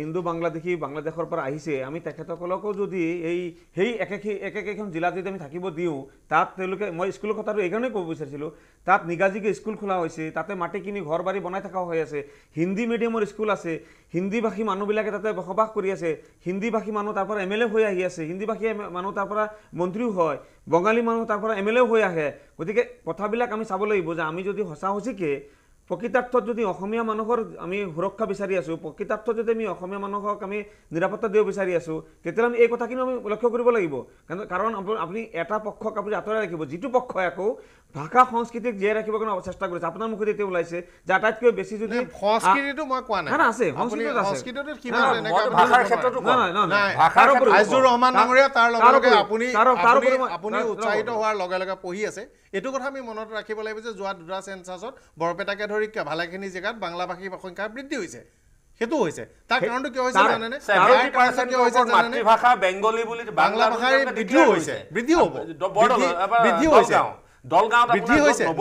[SPEAKER 5] হিন্দু বাংলাদেশী বাংলাদেশের পর আহিছে আমি তথ্যকলকও যদি এই সেই এক এক এক জেলা যদি আমি থাকি দিও তাতলকে মানে স্কুলের কথাটা এইকারণে কব বিচারছিল তাত নিগাজিকে স্কুল খোলা হয়েছে তাতে মাটি কিনি ঘর বাড়ি বনায় থাকা হয়ে আছে হিন্দি মিডিয়ামর স্কুল আছে হিন্দিভাষী মানুষবিলাকে তাতে বসবাস করে আছে হিন্দিভাষী মানুষ তারপর এম এল এ হয়ে আহি আছে হিন্দিভাষী মানুষ তারপর মন্ত্রীও হয় বঙ্গালী মানুষ তারপর এম এল এও হয়ে আহে গতি কথাবিল আমি চাব লাগবে যে আমি যদি সচা হচিকে প্ৰকৃতাৰ্থত যদি অসমীয়া মানুহৰ আমি সুৰক্ষা বিচাৰি আছোঁ প্ৰকৃতাৰ্থত যদি আমি অসমীয়া মানুহক আমি নিৰাপত্তা দিব বিচাৰি আছোঁ তেতিয়াহ'লে আমি এই কথাখিনিও আমি লক্ষ্য কৰিব লাগিব কাৰণ আপুনি এটা পক্ষক আপুনি আঁতৰাই ৰাখিব যিটো পক্ষই আকৌ ভাষা সংস্কৃতিক জীয়াই ৰাখিবৰ কাৰণে চেষ্টা কৰিছে আপোনাৰ মুখতে তেওঁ ওলাইছে যে আটাইতকৈ বেছি যদি উৎসাহিত
[SPEAKER 1] হোৱাৰ লগে লগে পঢ়ি আছে এইটো কথা আমি মনত ৰাখিব লাগিব যে যোৱা দুটা চেঞ্চাছত বৰপেটাকে ধৰি ভালেখিনি জেগাত বাংলা ভাষী সংখ্যা বৃদ্ধি হৈছে সেইটো হৈছে তাৰ কাৰণটো কিয় হৈছে বৃদ্ধিও হ'ব
[SPEAKER 6] হৈছে আপোনালোকক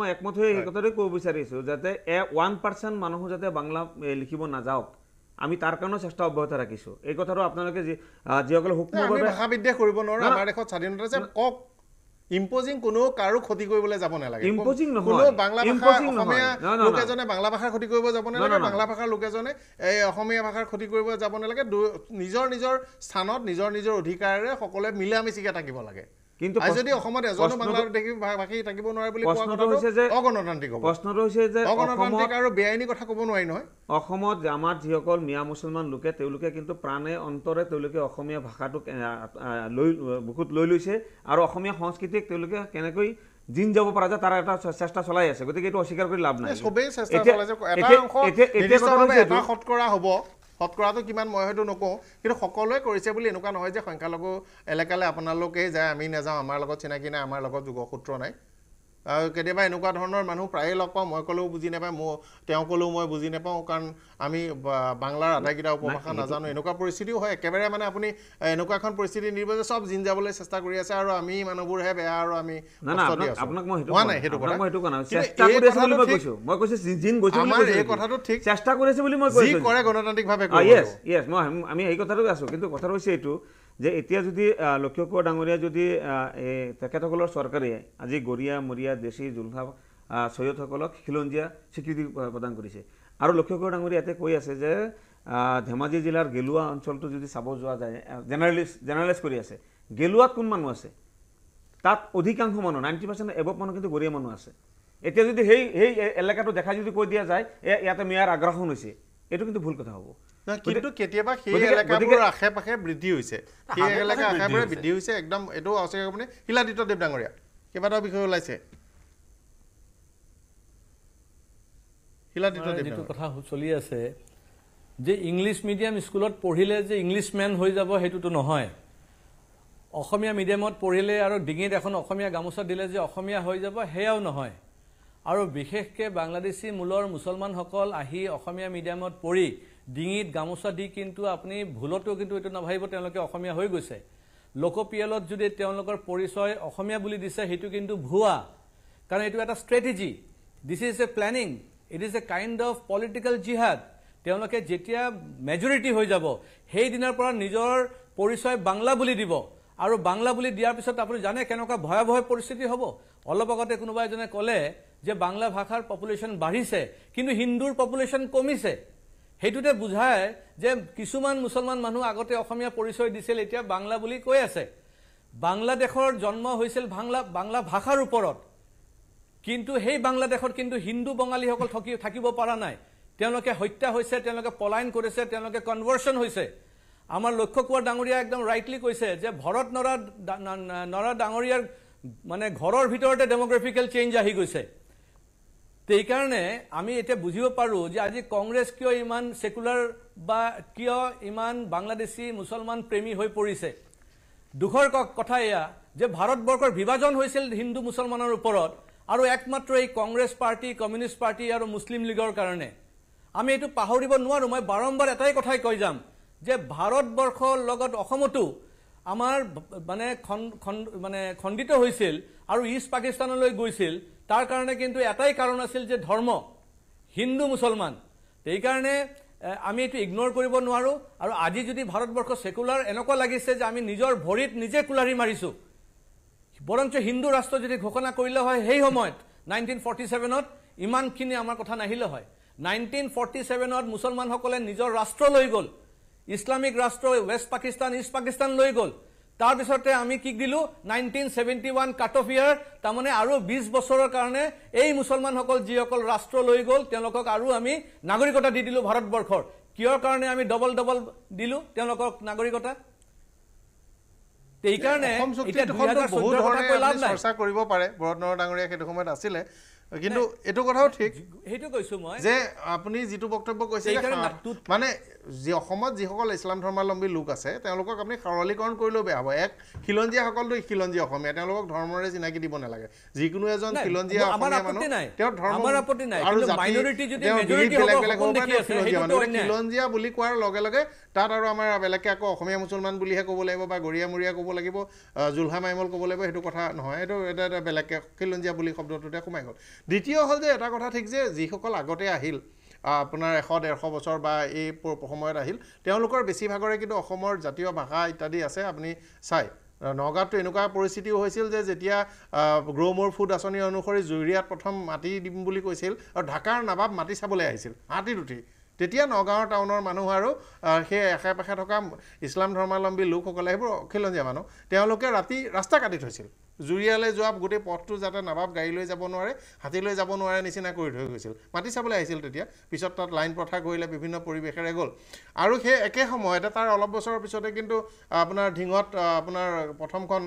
[SPEAKER 5] মই একমত হৈ সেই কথাটোৱে কব বিচাৰিছো যাতে ওৱান পাৰ্চেণ্ট মানুহো যাতে বাংলা লিখিব নাযাওক আমি তাৰ কাৰণেও চেষ্টা অব্যাহত ৰাখিছো এই কথাটো আপোনালোকে যিসকলে সূক্ষ্মভাৱে ভাষা
[SPEAKER 1] বিদ্যাস কৰিব নোৱাৰে আমাৰ
[SPEAKER 5] দেশত স্বাধীনতা আছে কওক
[SPEAKER 1] ইম্পজিং কোনো কাৰো ক্ষতি কৰিবলৈ যাব নালাগে ইম্পজিং নহয় কোনো বাংলা ভাষা অসমীয়া লোক এজনে বাংলা ভাষা ক্ষতি কৰিব যাব নালাগে বাংলা ভাষাৰ লোক এজনে এই অসমীয়া ভাষাৰ ক্ষতি কৰিব যাব নালাগে নিজৰ নিজৰ স্থানত নিজৰ নিজৰ অধিকাৰেৰে সকলোৱে মিলামিচিকে থাকিব লাগে অসমত
[SPEAKER 5] আমাৰ যিসকল মিয়া মুছলমান লোকে তেওঁলোকে কিন্তু প্ৰাণে অন্তৰে তেওঁলোকে অসমীয়া ভাষাটোক লৈ বুকুত লৈ লৈছে আৰু অসমীয়া সংস্কৃতিক তেওঁলোকে কেনেকৈ জিন যাব পৰা যায় তাৰ এটা চেষ্টা চলাই আছে গতিকে এইটো অস্বীকাৰ কৰি লাভ নাই চবেই চেষ্টা
[SPEAKER 1] চলাইছে শতকৰাটো কিমান মই হয়তো নকওঁ কিন্তু সকলোৱে কৰিছে বুলি এনেকুৱা নহয় যে সংখ্যালঘু এলেকালৈ আপোনালোকেই যায় আমি নাযাওঁ আমাৰ লগত চিনাকি নাই আমাৰ লগত যোগসূত্ৰ নাই কেতিয়াবা এনেকুৱা ধৰণৰ মানুহ প্ৰায়ে লগ পাওঁ মই ক'লেও বুজি নাপাওঁ মোৰ তেওঁ ক'লেও মই বুজি নাপাওঁ কাৰণ আমি বাংলাৰ আটাইকেইটা উপভাষা নাজানো এনেকুৱা পৰিস্থিতিও হয় একেবাৰে মানে আপুনি এনেকুৱা এখন পৰিস্থিতি নিব যে চব জিন যাবলৈ চেষ্টা কৰি আছে আৰু আমি মানুহবোৰহে বেয়া
[SPEAKER 5] আৰু আমি কথাটো ঠিক চেষ্টা কৰিছে বুলি মই কৰে গণতান্ত্ৰিকভাৱে আমি এই কথাটো আছো কিন্তু কথাটো হৈছে এইটো যে এতিয়া যদি লক্ষ্য লক্ষ্যকুঁৱৰ ডাঙৰীয়া যদি তেখেতসকলৰ চৰকাৰে আজি গৰীয়া মৰিয়া দেশী জোলফা চৈয়দসকলক খিলঞ্জীয়া স্বীকৃতি প্ৰদান কৰিছে আৰু লক্ষ্য লক্ষ্যকুঁৱৰ ডাঙৰীয়া ইয়াতে কৈ আছে যে ধেমাজি জিলাৰ গেলোৱা অঞ্চলটো যদি চাব যোৱা যায় জেনেৰেলিষ্ট জেনেৰেলাইজ কৰি আছে গেলোৱাত কোন মানুহ আছে তাত অধিকাংশ মানুহ নাইণ্টি পাৰ্চেণ্ট এবভ মানুহ কিন্তু গৰীয়া মানুহ আছে এতিয়া যদি সেই সেই এলেকাটো দেখা যদি কৈ দিয়া যায় ইয়াতে মেয়াৰ আগ্ৰাসন হৈছে এইটো কিন্তু ভুল কথা হ'ব কিন্তু
[SPEAKER 1] কেতিয়াবা সেই এলেকাবোৰ
[SPEAKER 5] আশে পাশে বৃদ্ধি হৈছে সেই এলেকা আশে পাশে বৃদ্ধি হৈছে একদম এইটো অস্বীকাৰ কৰিবনে শিলাদিত্য দেৱ
[SPEAKER 4] ডাঙৰীয়া কেইবাটাও বিষয় ওলাইছে যিটো কথা চলি আছে যে ইংলিছ মিডিয়াম স্কুলত পঢ়িলে যে ইংলিছ মেন হৈ যাব সেইটোতো নহয় অসমীয়া মিডিয়ামত পঢ়িলে আৰু ডিঙিত এখন অসমীয়া গামোচা দিলে যে অসমীয়া হৈ যাব সেয়াও নহয় আৰু বিশেষকৈ বাংলাদেশী মূলৰ মুছলমানসকল আহি অসমীয়া মিডিয়ামত পৰি ডিঙিত গামোচা দি কিন্তু আপুনি ভুলতো কিন্তু এইটো নাভাবিব তেওঁলোকে অসমীয়া হৈ গৈছে লোকপিয়লত যদি তেওঁলোকৰ পৰিচয় অসমীয়া বুলি দিছে সেইটো কিন্তু ভুৱা কাৰণ এইটো এটা strategy this is a planning it is a kind of political জিহাদ তেওঁলোকে যেতিয়া মেজৰিটি হৈ যাব সেইদিনাৰ পৰা নিজৰ পৰিচয় বাংলা বুলি দিব আৰু বাংলা বুলি দিয়াৰ পিছত আপুনি জানে কেনেকুৱা ভয়াৱহ পৰিস্থিতি হ'ব অলপ আগতে কোনোবা এজনে ক'লে যে বাংলা ভাষাৰ পপুলেশ্যন বাঢ়িছে কিন্তু হিন্দুৰ পপুলেশ্যন কমিছে সেইটোতে বুজায় যে কিছুমান মুছলমান মানুহ আগতে অসমীয়া পৰিচয় দিছিল এতিয়া বাংলা বুলি কৈ আছে বাংলাদেশৰ জন্ম হৈছিল বাংলা বাংলা ভাষাৰ ওপৰত কিন্তু সেই বাংলাদেশত কিন্তু হিন্দু বঙালীসকল থকি থাকিব পৰা নাই তেওঁলোকে হত্যা হৈছে তেওঁলোকে পলায়ন কৰিছে তেওঁলোকে কনভাৰ্চন হৈছে আমাৰ লক্ষ্য কোৱা ডাঙৰীয়া একদম ৰাইটলি কৈছে যে ভৰত নৰা নৰা ডাঙৰীয়াৰ মানে ঘৰৰ ভিতৰতে ডেম'গ্ৰাফিকেল চেঞ্জ আহি গৈছে সেইকাৰণে আমি এতিয়া বুজিব পাৰোঁ যে আজি কংগ্ৰেছ কিয় ইমান চেকুলাৰ বা কিয় ইমান বাংলাদেশী মুছলমান প্ৰেমী হৈ পৰিছে দুখৰ কথা এয়া যে ভাৰতবৰ্ষৰ বিভাজন হৈছিল হিন্দু মুছলমানৰ ওপৰত আৰু একমাত্ৰ এই কংগ্ৰেছ পাৰ্টি কমিউনিষ্ট পাৰ্টি আৰু মুছলিম লীগৰ কাৰণে আমি এইটো পাহৰিব নোৱাৰোঁ মই বাৰম্বাৰ এটাই কথাই কৈ যাম যে ভাৰতবৰ্ষৰ লগত অসমতো আমাৰ মানে মানে খণ্ডিত হৈছিল আৰু ইষ্ট পাকিস্তানলৈ গৈছিল তাৰ কাৰণে কিন্তু এটাই কাৰণ আছিল যে ধৰ্ম হিন্দু মুছলমান সেইকাৰণে আমি এইটো ইগন'ৰ কৰিব নোৱাৰোঁ আৰু আজি যদি ভাৰতবৰ্ষ চেকুলাৰ এনেকুৱা লাগিছে যে আমি নিজৰ ভৰিত নিজে কুলাৰী মাৰিছোঁ বৰঞ্চ হিন্দু ৰাষ্ট্ৰ যদি ঘোষণা কৰিলে হয় সেই সময়ত নাইনটিন ফৰ্টি ছেভেনত ইমানখিনি আমাৰ কথা নাহিলে হয় নাইনটিন ফৰ্টি ছেভেনত মুছলমানসকলে নিজৰ ৰাষ্ট্ৰ লৈ গ'ল ইছলামিক ৰাষ্ট্ৰ ৱেষ্ট পাকিস্তান ইষ্ট পাকিস্তান লৈ গ'ল তাৰপিছতে আমি কি দিলোঁ nineteen seventy one cut off year তাৰমানে আৰু বিছ বছৰৰ কাৰণে এই মুছলমানসকল যিসকল ৰাষ্ট্ৰ লৈ গ'ল তেওঁলোকক আৰু আমি নাগৰিকতা দি দিলোঁ ভাৰতবৰ্ষৰ কিয়ৰ কাৰণে আমি ডবল ডবল দিলোঁ তেওঁলোকক নাগৰিকতা এইকাৰণে
[SPEAKER 1] কৰিব পাৰে বৰত ডাঙৰীয়া সেইটো সময়ত আছিলে কিন্তু এইটো কথাও ঠিক সেইটো কৈছো মই যে আপুনি যিটো বক্তব্য কৈছে মানে যি অসমত যিসকল ইছলাম ধৰ্মাৱলম্বী লোক আছে তেওঁলোকক আপুনি সৰলীকৰণ কৰিলেও বেয়া হ'ব এক খিলঞ্জীয়াসকলটো খিলঞ্জীয়া অসমীয়া তেওঁলোকক ধৰ্মৰে চিনাকি দিব নালাগে যিকোনো এজন খিলঞ্জীয়া অসমীয়া বেলেগ খিলঞ্জীয়া বুলি কোৱাৰ লগে লগে তাত আৰু আমাৰ বেলেগকৈ আকৌ অসমীয়া মুছলমান বুলিহে ক'ব লাগিব বা গৰিয়া মৰিয়া ক'ব লাগিব জোলহা মাইমল ক'ব লাগিব সেইটো কথা নহয় এইটো এটা বেলেগকৈ খিলঞ্জীয়া বুলি শব্দটোতে সোমাই গ'ল দ্বিতীয় হ'ল যে এটা কথা ঠিক যে যিসকল আগতে আহিল আপোনাৰ এশ ডেৰশ বছৰ বা এই সময়ত আহিল তেওঁলোকৰ বেছিভাগৰে কিন্তু অসমৰ জাতীয় ভাষা ইত্যাদি আছে আপুনি চাই নগাঁৱতো এনেকুৱা পৰিস্থিতিও হৈছিল যে যেতিয়া গ্ৰ' মোৰ ফুড আঁচনি অনুসৰি জুৰিয়াত প্ৰথম মাটি দিম বুলি কৈছিল আৰু ঢাকাৰ নাবাব মাটি চাবলৈ আহিছিল হাতীত উঠি তেতিয়া নগাঁৱৰ টাউনৰ মানুহ আৰু সেই আশে পাশে থকা ইছলাম ধৰ্মাৱলম্বী লোকসকলে সেইবোৰ অখিলঞ্জীয়া মানুহ তেওঁলোকে ৰাতি ৰাস্তা কাটি থৈছিল জুৰিয়ালৈ যোৱা গোটেই পথটো যাতে নাবাব গাড়ী লৈ যাব নোৱাৰে হাতী লৈ যাব নোৱাৰে নিচিনা কৰি থৈ গৈছিল মাতি চাবলৈ আহিছিল তেতিয়া পিছত তাত লাইন প্ৰথা কৰিলে বিভিন্ন পৰিৱেশেৰে গ'ল আৰু সেই একে সময়তে তাৰ অলপ বছৰৰ পিছতে কিন্তু আপোনাৰ ঢিঙত আপোনাৰ প্ৰথমখন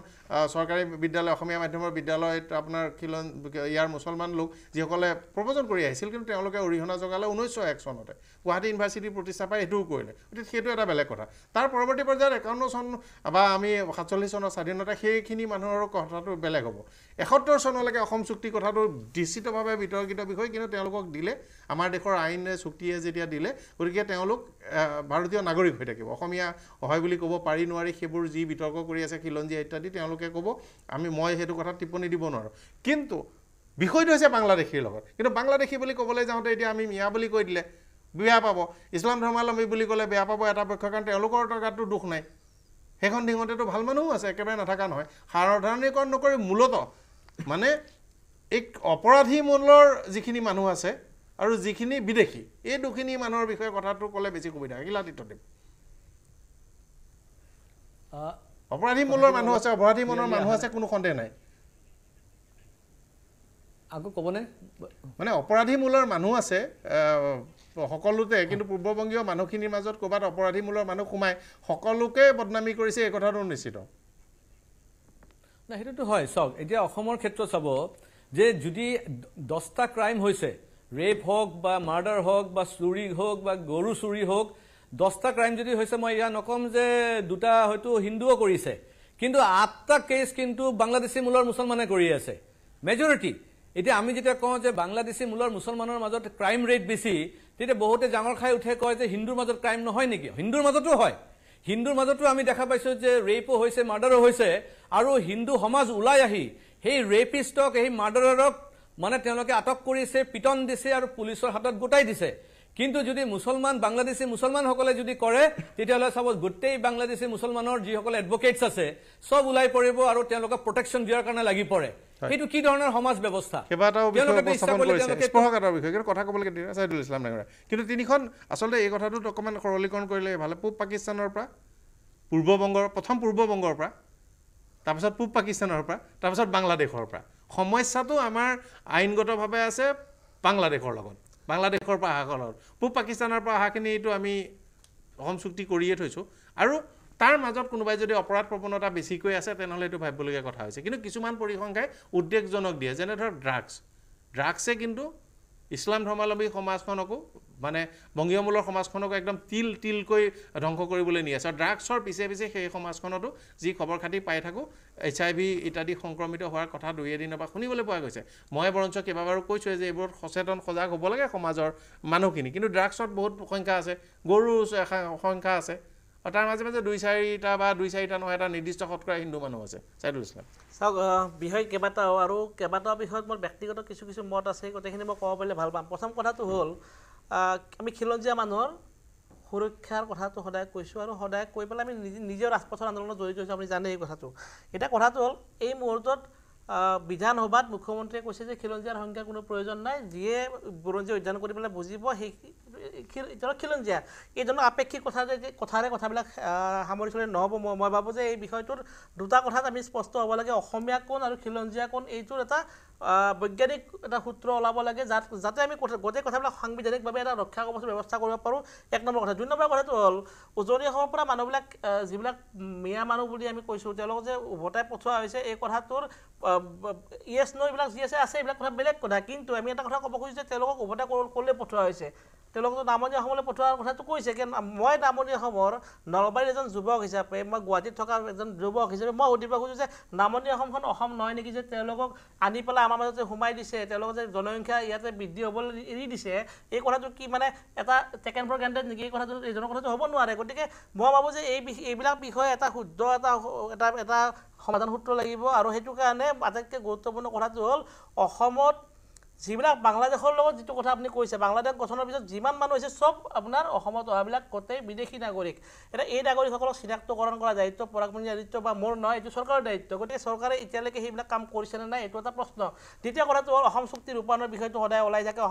[SPEAKER 1] চৰকাৰী বিদ্যালয় অসমীয়া মাধ্যমৰ বিদ্যালয়ত আপোনাৰ খিলন ইয়াৰ মুছলমান লোক যিসকলে প্ৰবচন কৰি আহিছিল কিন্তু তেওঁলোকে অৰিহণা যোগালে ঊনৈছশ এক চনতে গুৱাহাটী ইউনিভাৰ্চিটি প্ৰতিষ্ঠা পাই সেইটোও কৰিলে গতিকে সেইটো এটা বেলেগ কথা তাৰ পৰৱৰ্তী পৰ্যায়ত একাৱন্ন চন বা আমি সাতচল্লিছ চনৰ স্বাধীনতা সেইখিনি মানুহৰ কথা কথাটো বেলেগ হ'ব এসত্তৰ চনলৈকে অসম চুক্তি কথাটো নিশ্চিতভাৱে বিতৰ্কিত বিষয় কিন্তু তেওঁলোকক দিলে আমাৰ দেশৰ আইন চুক্তিয়ে যেতিয়া দিলে গতিকে তেওঁলোক ভাৰতীয় নাগৰিক হৈ থাকিব অসমীয়া হয় বুলি ক'ব পাৰি নোৱাৰি সেইবোৰ যি বিতৰ্ক কৰি আছে খিলঞ্জীয়া ইত্যাদি তেওঁলোকে ক'ব আমি মই সেইটো কথা টিপ্পনী দিব নোৱাৰোঁ কিন্তু বিষয়টো হৈছে বাংলাদেশীৰ লগত কিন্তু বাংলাদেশী বুলি ক'বলৈ যাওঁতে এতিয়া আমি মিয়া বুলি কৈ দিলে বেয়া পাব ইছলাম ধৰ্মাৱলম্বী বুলি ক'লে বেয়া পাব এটা পক্ষ কাৰণ তেওঁলোকৰ টকাতটো দুখ নাই সেইখন সিহঁতেতো ভাল মানুহো আছে একেবাৰে নাথাকা নহয় সাধাৰণীকৰণ নকৰি মূলতঃ মানে এক অপৰাধী মূলৰ যিখিনি মানুহ আছে আৰু যিখিনি বিদেশী এই দুখিনি মানুহৰ বিষয়ে কথাটো ক'লে বেছি সুবিধা হয় শিলাদিত্যদেৱ অপৰাধী মূলৰ মানুহ আছে অপৰাধী মূলৰ মানুহ আছে কোনো সন্দেহ নাই আকৌ ক'বনে মানে অপৰাধী মূলৰ মানুহ আছে সকলোতে কিন্তু পূৰ্ববংগীয় মানুহখিনিৰ মাজত ক'ৰবাত অপৰাধীমূলৰ মানুহ সোমাই সকলোকে বদনামী কৰিছে এই কথাটো নিশ্চিত
[SPEAKER 4] নাই সেইটোতো হয় চাওক এতিয়া অসমৰ ক্ষেত্ৰত চাব যে যদি দহটা ক্ৰাইম হৈছে ৰেপ হওক বা মাৰ্ডাৰ হওক বা চুৰি হওক বা গৰু চুৰি হওক দহটা ক্ৰাইম যদি হৈছে মই ইয়াৰ নকম যে দুটা হয়তো হিন্দুও কৰিছে কিন্তু আঠটা কেছ কিন্তু বাংলাদেশী মূলৰ মুছলমানে কৰি আছে মেজৰিটি এতিয়া আমি যেতিয়া কওঁ যে বাংলাদেশী মূলৰ মুছলমানৰ মাজত ক্ৰাইম ৰেট বেছি তেতিয়া বহুতে জাঙৰ খাই উঠে কয় যে হিন্দুৰ মাজত ক্ৰাইম নহয় নেকি হিন্দুৰ মাজতো হয় হিন্দুৰ মাজতো আমি দেখা পাইছোঁ যে ৰেপো হৈছে মাৰ্ডাৰো হৈছে আৰু হিন্দু সমাজ ওলাই আহি সেই ৰেপিষ্টক সেই মাৰ্ডাৰক মানে তেওঁলোকে আটক কৰিছে পিটন দিছে আৰু পুলিচৰ হাতত গোটাই দিছে কিন্তু যদি মুছলমান বাংলাদেশী মুছলমানসকলে যদি কৰে তেতিয়াহ'লে চাব গোটেই বাংলাদেশী মুছলমানৰ যিসকল এডভকেটছ আছে চব ওলাই পৰিব আৰু তেওঁলোকক প্ৰটেকশ্যন দিয়াৰ কাৰণে লাগি পৰে হেতু কি ধৰণৰ সমাজ ব্যৱস্থা
[SPEAKER 1] কেবাটাও বিষয় উপস্থাপন কৰিছে স্পৰ্শকাতৰ বিষয় কিন্তু কথা কবলৈ কেতিয়া চাইদুল ইছলাম ডাঙৰ কিন্তু তিনিখন আচলতে এই কথাটোত অকণমান সৰলীকৰণ কৰিলে ভাল পূব পাকিস্তানৰ পৰা পূৰ্ব বংগৰ প্ৰথম পূৰ্ব বংগৰ পৰা তাৰপিছত পূব পাকিস্তানৰ পৰা তাৰপিছত বাংলাদেশৰ পৰা সমস্যাটো আমাৰ আইনগতভাৱে আছে বাংলাদেশৰ লগত বাংলাদেশৰ পৰা লগত পূব পাকিস্তানৰ পৰা অহাখিনিতো আমি অসম চুক্তি কৰিয়ে থৈছোঁ আৰু তাৰ মাজত কোনোবাই যদি অপৰাধ প্ৰৱণতা বেছিকৈ আছে তেনেহ'লে এইটো ভাবিবলগীয়া কথা হৈছে কিন্তু কিছুমান পৰিসংখ্যাই উদ্বেগজনক দিয়ে যেনে ধৰক ড্ৰাগছ ড্ৰাগছে কিন্তু ইছলাম ধৰ্মাৱলম্বী সমাজখনকো মানে বংগীয়মূলৰ সমাজখনকো একদম তিল তিলকৈ ধ্বংস কৰিবলৈ নি আছে আৰু ড্ৰাগছৰ পিছে পিছে সেই সমাজখনতো যি খবৰ খাতি পাই থাকোঁ এইচ আই ভি ইত্যাদি সংক্ৰমিত হোৱাৰ কথা দুই এদিনৰ পৰা শুনিবলৈ পোৱা গৈছে মই বৰঞ্চ কেইবাবাৰো কৈছোঁৱেই যে এইবোৰত সচেতন সজাগ হ'ব লাগে সমাজৰ মানুহখিনি কিন্তু ড্ৰাগছত বহুত সংখ্যা আছে গৰুৰ সংখ্যা আছে আৰু তাৰ মাজে মাজে
[SPEAKER 7] দুই চাৰিটা বা দুই চাৰিটা নহয় এটা নিৰ্দিষ্ট শতকৰা হিন্দু মানুহ আছে চাইদুল ইছলাম চাওক বিষয় কেইবাটাও আৰু কেইবাটাও বিষয়ত মোৰ ব্যক্তিগত কিছু কিছু মত আছে গোটেইখিনি মই ক'ব পাৰিলে ভাল পাম প্ৰথম কথাটো হ'ল আমি খিলঞ্জীয়া মানুহৰ সুৰক্ষাৰ কথাটো সদায় কৈছোঁ আৰু সদায় কৈ পেলাই আমি নিজে নিজৰ ৰাজপথৰ আন্দোলনত জড়িত হৈছোঁ আপুনি জানেই এই কথাটো এতিয়া কথাটো হ'ল এই মুহূৰ্তত বিধানসভাত মুখ্যমন্ত্ৰীয়ে কৈছে যে খিলঞ্জীয়াৰ সংখ্যা কোনো প্ৰয়োজন নাই যিয়ে বুৰঞ্জী অধ্যয়ন কৰি পেলাই বুজিব সেই ধৰক খিলঞ্জীয়া এইজনৰ আপেক্ষিক কথা যে কথাৰে কথাবিলাক সামৰি চলে নহ'ব মই মই ভাবোঁ যে এই বিষয়টোৰ দুটা কথাত আমি স্পষ্ট হ'ব লাগে অসমীয়া কোন আৰু খিলঞ্জীয়া কোন এইটোৰ এটা বৈজ্ঞানিক এটা সূত্ৰ ওলাব লাগে যাত যাতে আমি গোটেই কথাবিলাক সাংবিধানিকভাৱে এটা ৰক্ষা কৰিবলৈ ব্যৱস্থা কৰিব পাৰোঁ এক নম্বৰ কথা দুই নম্বৰ কথাটো হ'ল উজনি অসমৰ পৰা মানুহবিলাক যিবিলাক মিয়া মানুহ বুলি আমি কৈছোঁ তেওঁলোকক যে উভতাই পঠোৱা হৈছে এই কথাটোৰ ই এছ এইবিলাক যি আছে আছে এইবিলাক কথা বেলেগ কথা কিন্তু আমি এটা কথা ক'ব খুজিছোঁ যে তেওঁলোকক উভতাই ক'লৈ পঠোৱা হৈছে তেওঁলোকতো নামনি অসমলৈ পঠোৱাৰ কথাটো কৈছে কিন্তু মই নামনি অসমৰ নলবাৰীৰ এজন যুৱক হিচাপে মই গুৱাহাটীত থকা এজন যুৱক হিচাপে মই সুধিব খোজোঁ যে নামনি অসমখন অসম নহয় নেকি যে তেওঁলোকক আনি পেলাই আমাৰ মাজত যে সোমাই দিছে তেওঁলোকৰ যে জনসংখ্যা ইয়াতে বৃদ্ধি হ'বলৈ এৰি দিছে এই কথাটো কি মানে এটা টেক এণ্ড ফৰ গ্ৰেণ্টেড নেকি এই কথাটো এইজনৰ কথাটো হ'ব নোৱাৰে গতিকে মই ভাবোঁ যে এই এইবিলাক বিষয়ে এটা শুদ্ধ এটা এটা এটা সমাধান সূত্ৰ লাগিব আৰু সেইটো কাৰণে আটাইতকৈ গুৰুত্বপূৰ্ণ কথাটো হ'ল অসমত যিবিলাক বাংলাদেশৰ লগত যিটো কথা আপুনি কৈছে বাংলাদেশ গঠনৰ পিছত যিমান মানুহ হৈছে চব আপোনাৰ অসমত অহাবিলাক গোটেই বিদেশী নাগৰিক এতিয়া এই নাগৰিকসকলক চিনাক্তকৰণ কৰা দায়িত্ব পৰাগমণি দায়িত্ব বা মোৰ নহয় এইটো চৰকাৰৰ দায়িত্ব গতিকে চৰকাৰে এতিয়ালৈকে সেইবিলাক কাম নে নাই এইটো এটা প্ৰশ্ন দ্বিতীয় কথাটো হ'ল অসম চুক্তি ৰূপায়ণৰ বিষয়টো সদায় ওলাই থাকে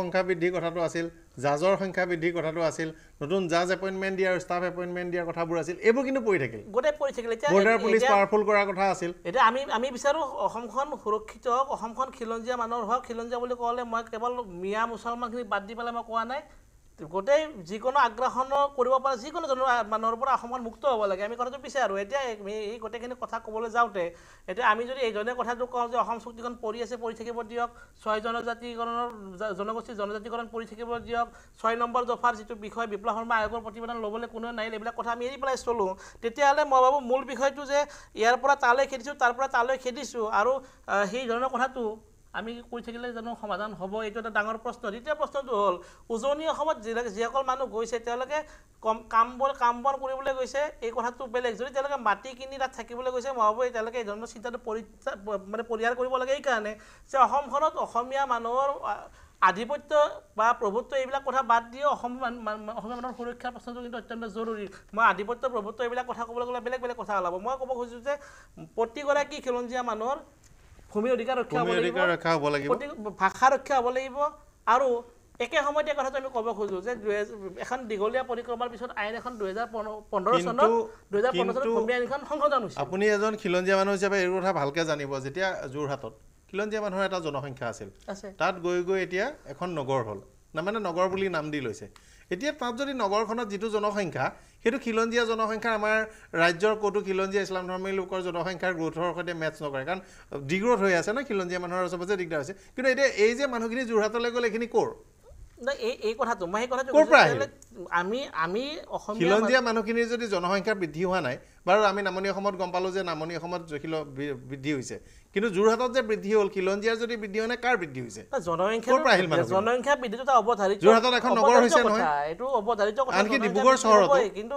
[SPEAKER 1] সংখ্যা বৃদ্ধিৰ কথাটো আছিল জাজৰ সংখ্যা বৃদ্ধিৰ কথাটো আছিল নতুন জাজ এপইণ্টমেণ্ট দিয়া আৰু ষ্টাফ এপইণ্টমেণ্ট দিয়াৰ কথাবোৰ আছিল এইবোৰ কিন্তু পৰি থাকিল
[SPEAKER 7] গোটেই পৰি থাকিল এতিয়া বৰ্ডাৰ পুলিচ পাৱাৰফুল
[SPEAKER 1] কৰাৰ কথা আছিল
[SPEAKER 7] এতিয়া আমি আমি বিচাৰোঁ অসমখন সুৰক্ষিত হওক অসমখন খিলঞ্জীয়া মানুহ ডাঙৰ হোৱা খিলঞ্জীয়া বুলি ক'লে মই কেৱল মিয়া মুছলমানখিনি বাদ দি পেলাই মই কোৱা নাই গোটেই যিকোনো আগ্ৰাসন কৰিব পৰা যিকোনো জন মানুহৰ পৰা অসমখন মুক্ত হ'ব লাগে আমি কথাটো পিছে আৰু এতিয়া এই গোটেইখিনি কথা ক'বলৈ যাওঁতে এতিয়া আমি যদি এইজনে কথাটো কওঁ যে অসম চুক্তিখন পৰি আছে পৰি থাকিব দিয়ক ছয় জনজাতিকৰণৰ জনগোষ্ঠী জনজাতিকৰণ পৰি থাকিব দিয়ক ছয় নম্বৰ দফাৰ যিটো বিষয় বিপ্লৱ শৰ্মা আয়োগৰ প্ৰতিবেদন ল'বলৈ কোনোৱে নাহিল এইবিলাক কথা আমি এৰি পেলাই চলোঁ তেতিয়াহ'লে মই ভাবোঁ মূল বিষয়টো যে ইয়াৰ পৰা তালৈ খেদিছোঁ তাৰ পৰা তালৈ খেদিছোঁ আৰু সেই ধৰণৰ কথাটো আমি কৈ থাকিলে জানো সমাধান হ'ব এইটো এটা ডাঙৰ প্ৰশ্ন দ্বিতীয় প্ৰশ্নটো হ'ল উজনি অসমত যিবিলাক যিসকল মানুহ গৈছে তেওঁলোকে কম কাম বন কাম বন কৰিবলৈ গৈছে এই কথাটো বেলেগ যদি তেওঁলোকে মাটি কিনি তাত থাকিবলৈ গৈছে মই ভাবোঁ তেওঁলোকে এই ধৰণৰ চিন্তাটো পৰিত্যাগ মানে পৰিহাৰ কৰিব লাগে এইকাৰণে যে অসমখনত অসমীয়া মানুহৰ আধিপত্য বা প্ৰভুত্ব এইবিলাক কথা বাদ দিয়ে অসম অসমীয়া মানুহৰ সুৰক্ষাৰ প্ৰশ্নটো কিন্তু অত্যন্ত জৰুৰী মই আধিপত্য প্ৰভুত্ব এইবিলাক কথা ক'বলৈ গ'লে বেলেগ বেলেগ কথা ওলাব মই ক'ব খুজিছোঁ যে প্ৰতিগৰাকী খিলঞ্জীয়া মানুহৰ ভূমি অধিকাৰ ৰক্ষা হ'ব লাগিব ভাষা ৰক্ষা হ'ব লাগিব আৰু একে সময়তে কথাটো আমি ক'ব খোজোঁ যে এখন দীঘলীয়া পৰিক্ৰমাৰ পিছত আইন এখন
[SPEAKER 1] আপুনি এজন খিলঞ্জীয়া মানুহ হিচাপে এই কথা ভালকে জানিব যেতিয়া যোৰহাটত খিলঞ্জীয়া মানুহৰ এটা জনসংখ্যা আছিল তাত গৈ গৈ এতিয়া এখন নগৰ হ'ল মানে নগৰ বুলি নাম দি লৈছে এতিয়া তাত যদি নগৰখনত যিটো জনসংখ্যা সেইটো খিলঞ্জীয়া জনসংখ্যা আমাৰ ৰাজ্যৰ ক'তো খিলঞ্জীয়া ইছলাম ইছলামধৰ্মী লোকৰ জনসংখ্যাৰ গ্ৰোথৰ সৈতে মেটছ নকৰে কাৰণ ডিগ্ৰ'থ হৈ আছে ন খিলঞ্জীয়া মানুহৰ সবতে দিগদাৰ হৈছে কিন্তু এতিয়া এই যে মানুহখিনি যোৰহাটলৈ গ'লে এইখিনি ক'ৰ
[SPEAKER 7] খিলঞ্জীয়া
[SPEAKER 1] মানুহখিনিৰ যদি জনসংখ্যা বৃদ্ধি হোৱা নাই বাৰু আমি নামনি অসমত গম পালোঁ যে নামনি অসমত বৃদ্ধি হৈছে কিন্তু যোৰহাটত যে বৃদ্ধি হ'ল খিলঞ্জীয়া যদি বৃদ্ধি হোৱা নাই কাৰ বৃদ্ধি হৈছে জনসংখ্যা বৃদ্ধিটো এটা
[SPEAKER 7] অৱধাৰিত যোৰহাটত এখন নগৰ হৈছে নহয় এইটো অৱধাৰিত আনকি ডিব্ৰুগড় চহৰত কিন্তু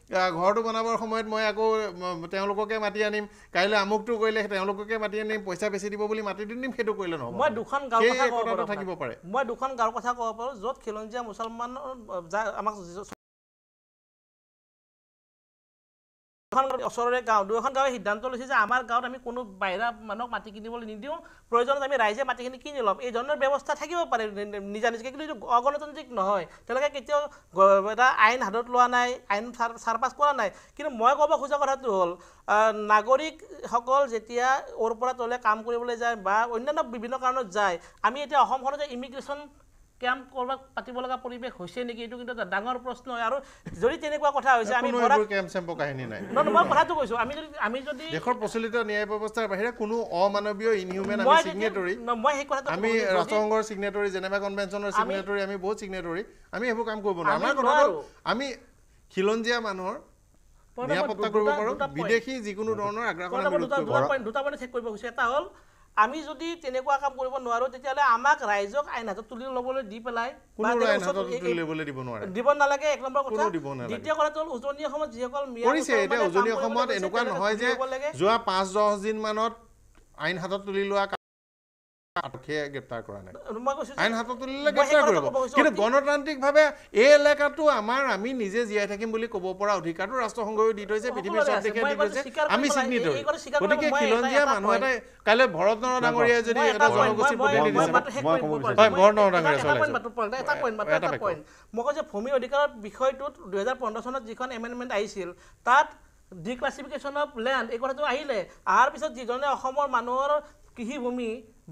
[SPEAKER 1] ঘৰটো বনাবৰ সময়ত মই আকৌ তেওঁলোককে মাতি আনিম কাইলৈ আমুকটো কৰিলে তেওঁলোককে মাতি আনিম পইচা বেছি দিব বুলি মাতি দিম সেইটো কৰিলে নহয় মই দুখন গাঁৱৰ থাকিব পাৰে
[SPEAKER 7] মই দুখন গাঁৱৰ কথা ক'ব পাৰোঁ য'ত খিলঞ্জীয়া মুছলমানৰ মুছলমান আমাক এখন ওচৰৰে গাঁও দুয়োখন গাঁৱে সিদ্ধান্ত লৈছে যে আমাৰ গাঁৱত আমি কোনো বাহিৰা মানুহক মাটি কিনিবলৈ নিদিওঁ প্ৰয়োজনত আমি ৰাইজে মাটিখিনি কিনি ল'ম এই ধৰণৰ ব্যৱস্থা থাকিব পাৰে নিজা নিজাকৈ কিন্তু এইটো অগণতান্ত্ৰিক নহয় তেওঁলোকে কেতিয়াও এটা আইন হাতত লোৱা নাই আইন চাৰপাছ কৰা নাই কিন্তু মই ক'ব খোজা কথাটো হ'ল নাগৰিকসকল যেতিয়া অ'ৰ পৰা তলে কাম কৰিবলৈ যায় বা অন্যান্য বিভিন্ন কাৰণত যায় আমি এতিয়া অসমখনত যে ইমিগ্ৰেশ্যন কেম্প কৰবাত পাতিব লগা পৰিৱেশ হৈছে নেকি এইটো কিন্তু ডাঙৰ প্ৰশ্ন আৰু যদি তেনেকুৱা কথা হৈছে আমি
[SPEAKER 1] কেম্প চেম্পৰ কাহিনী নাই
[SPEAKER 7] মই কথাটো কৈছো আমি যদি আমি যদি
[SPEAKER 1] দেশৰ প্ৰচলিত ন্যায় ব্যৱস্থাৰ বাহিৰে কোনো অমানৱীয় ইনহিউমেন আমি সিগনেটৰী মই সেই কথাটো আমি ৰাষ্ট্ৰসংঘৰ সিগনেটৰী জেনেভা কনভেনশ্যনৰ সিগনেটৰী আমি বহুত সিগনেটৰী আমি সেইবোৰ কাম কৰিব নোৱাৰোঁ আমাৰ কথাটো আমি খিলঞ্জীয়া মানুহৰ নিৰাপত্তা কৰিব পাৰো বিদেশী যিকোনো ধৰণৰ আগ্ৰাসন
[SPEAKER 7] দুটা পইণ্ট চেক কৰিব খুজিছোঁ এটা হ'ল আমি যদি তেনেকুৱা কাম কৰিব নোৱাৰো তেতিয়াহ'লে আমাক ৰাইজক আইন হাতত তুলি ল'বলৈ দি পেলাই দিব নালাগে এক নম্বৰ কথা দ্বিতীয় কথাটো হ'ল উজনি অসমত যিসকল উজনি অসমত এনেকুৱা নহয় যে যোৱা
[SPEAKER 1] পাঁচ দহ দিনমানত আইন হাতত তুলি লোৱা
[SPEAKER 7] গণতান্ত্ৰিকভাৱে
[SPEAKER 1] এই এলেকাটো আমাৰ আমি নিজে জীয়াই থাকিম বুলি ক'ব পৰা অধিকাৰটো ৰাষ্ট্ৰসংঘয়ো দি থৈছে পৃথিৱীৰ গতিকে খিলঞ্জীয়া মানুহ এটাই কাইলৈ ভৰত নৰ ডাঙৰীয়াই যদি এটা জনগোষ্ঠী
[SPEAKER 7] মই কওঁ যে ভূমি অধিকাৰৰ বিষয়টোত দুহেজাৰ পোন্ধৰ চনত যিখন এমেণ্ডমেণ্ট আহিছিল তাত ডিক্লাছিফিকেশ্যন অফ লেণ্ড এই কথাটো আহিলে আহাৰ পিছত যিজনে অসমৰ মানুহৰ কৃষিভূমি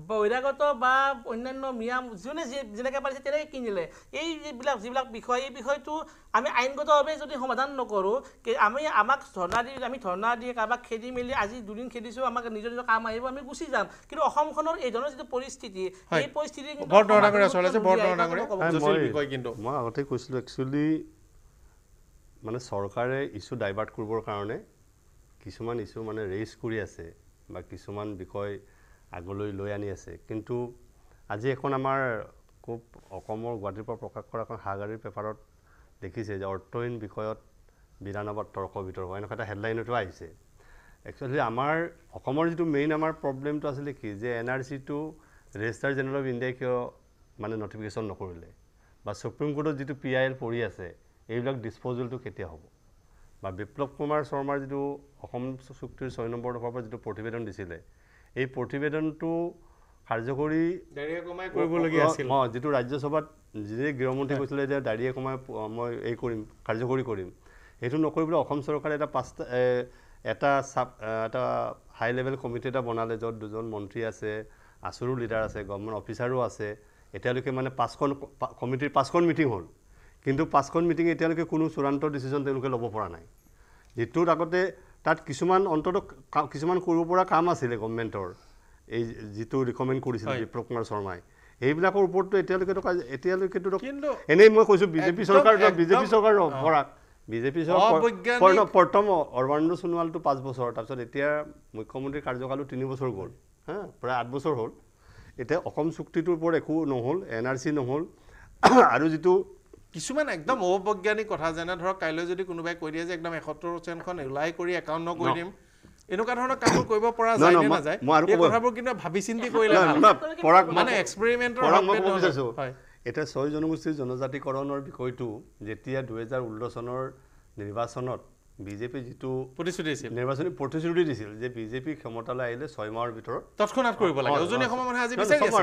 [SPEAKER 7] বহিৰাগত বা অন্যান্য মিয়া যোনে যি যেনেকৈ পাৰিছে তেনেকৈ কিনিলে এইবিলাক যিবিলাক বিষয় এই বিষয়টো আমি আইনগতভাৱে যদি সমাধান নকৰোঁ আমি আমাক ধৰ্ণা দি আমি ধৰ্ণা দি কাৰোবাক খেদি মেলি আজি দুদিন খেদিছোঁ আমাক নিজৰ নিজৰ কাম আহিব আমি গুচি যাম কিন্তু অসমখনৰ এই ধৰণৰ যিটো পৰিস্থিতি এই পৰিস্থিতি
[SPEAKER 3] মই আগতে কৈছিলোঁ একচুৱেলি মানে চৰকাৰে ইছ্যু ডাইভাৰ্ট কৰিবৰ কাৰণে কিছুমান ইছ্যু মানে ৰেইজ কৰি আছে বা কিছুমান বিষয় আগলৈ লৈ আনি আছে কিন্তু আজি এখন আমাৰ খুব অসমৰ গুৱাহাটীৰ পৰা প্ৰকাশ কৰা এখন হাগাৰীৰ পেপাৰত দেখিছে যে অৰ্থহীন বিষয়ত বিধানসভাত তৰ্ক বিতৰ্ক এনেকুৱা এটা হেডলাইনতো আহিছে একচুৱেলি আমাৰ অসমৰ যিটো মেইন আমাৰ প্ৰব্লেমটো আছিলে কি যে এন আৰ চিটো ৰেজিষ্টাৰ জেনেৰেল অফ ইণ্ডিয়াই কিয় মানে নটিফিকেশ্যন নকৰিলে বা ছুপ্ৰিম কোৰ্টত যিটো পি আই এল পৰি আছে এইবিলাক ডিছপ'জেলটো কেতিয়া হ'ব বা বিপ্লৱ কুমাৰ শৰ্মাৰ যিটো অসম চুক্তিৰ ছয় নম্বৰ দফাৰ পৰা যিটো প্ৰতিবেদন দিছিলে এই প্ৰতিবেদনটো কাৰ্যকৰী কৰিবলগীয়া আছিল অঁ যিটো ৰাজ্যসভাত যি গৃহমন্ত্ৰীয়ে কৈছিলে যে দাঁড়িয়ে কমাই মই এই কৰিম কাৰ্যকৰী কৰিম সেইটো নকৰিবলৈ অসম চৰকাৰে এটা পাঁচটা এটা চাপ এটা হাই লেভেল কমিটি এটা বনালে য'ত দুজন মন্ত্ৰী আছে আচৰু লিডাৰ আছে গভৰ্ণমেণ্ট অফিচাৰো আছে এতিয়ালৈকে মানে পাঁচখন কমিটিৰ পাঁচখন মিটিং হ'ল কিন্তু পাঁচখন মিটিঙে এতিয়ালৈকে কোনো চূড়ান্ত ডিচিশ্যন তেওঁলোকে ল'ব পৰা নাই যিটোত আগতে তাত কিছুমান অন্তত কিছুমান কৰিব পৰা কাম আছিলে গভমেণ্টৰ এই যিটো ৰিকমেণ্ড কৰিছিলে বিপ্লৱ কুমাৰ শৰ্মাই সেইবিলাকৰ ওপৰতো এতিয়ালৈকে এতিয়ালৈকেতো এনেই মই কৈছোঁ বিজেপি চৰকাৰ বিজেপি চৰকাৰ পৰা বিজেপি চৰকাৰ প্ৰথম সৰ্বানন্দ সোণোৱালটো পাঁচ বছৰ তাৰপিছত এতিয়া মুখ্যমন্ত্ৰীৰ কাৰ্যকালো তিনি বছৰ গ'ল হা প্ৰায় আঠ বছৰ হ'ল
[SPEAKER 1] এতিয়া অসম চুক্তিটোৰ ওপৰত একো নহ'ল এন আৰ চি নহ'ল আৰু যিটো কিছুমান একদম অবৈজ্ঞানিক কথা যেনে ধৰক কাইলৈ যদি কোনোবাই কৈ দিয়ে যে একদম এসত্তৰ পাৰ্চেণ্টখন ওলাই কৰি একাউণ্ট নকৰি দিম এনেকুৱা ধৰণৰ কামো কৰিব পৰা যায় কিন্তু ভাবি চিন্তি কৰিলে
[SPEAKER 3] এতিয়া ছয় জনগোষ্ঠীৰ জনজাতিকৰণৰ বিষয়টো যেতিয়া দুহেজাৰ ষোল্ল চনৰ নিৰ্বাচনত বিজেপি যিটো প্ৰতিশ্ৰুতি দিছিল নিৰ্বাচনী প্ৰতিশ্ৰুতি দিছিল যে বিজেপি ক্ষমতালৈ আহিলে ছয় মাহৰ ভিতৰত তৎক্ষণাৎ কৰিব লাগে ছয়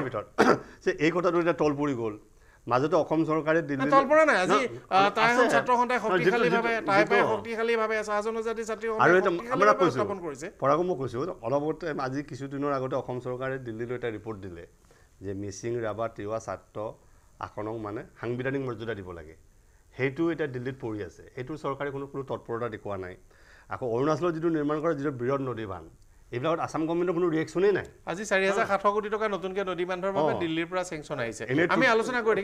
[SPEAKER 3] ভিতৰত যে এই কথাটো এতিয়া তল পৰি গ'ল মাজতে অসম চৰকাৰে দিল্লী তল পৰা নাই আজি তাই হ'ল ছাত্ৰ সন্থাই শক্তিশালীভাৱে তাই পাই
[SPEAKER 1] শক্তিশালীভাৱে চাহ জনজাতি ছাত্ৰী আৰু এটা আমাৰ কৈছো
[SPEAKER 3] পৰাগ মই কৈছো অলপতে আজি কিছুদিনৰ আগতে অসম চৰকাৰে দিল্লীলৈ এটা ৰিপৰ্ট দিলে যে মিচিং ৰাবা তিৱা ছাত্ৰ আসনক মানে সাংবিধানিক মৰ্যাদা দিব লাগে সেইটো এতিয়া দিল্লীত পৰি আছে সেইটো চৰকাৰে কোনো কোনো তৎপৰতা দেখুওৱা নাই আকৌ অৰুণাচলৰ যিটো নিৰ্মাণ কৰা যিটো বিৰত নদী বান্ধ এইবিলাকত আসাম গভৰ্নমেন্টৰ কোনো ৰিয়েকচনেই নাই আজি চাৰি হাজাৰ সাতশ কোটি
[SPEAKER 1] টকা নতুনকে নদী বান্ধৰ বাবে দিল্লীৰ পৰা চেংচন আহিছে আমি আলোচনা কৰি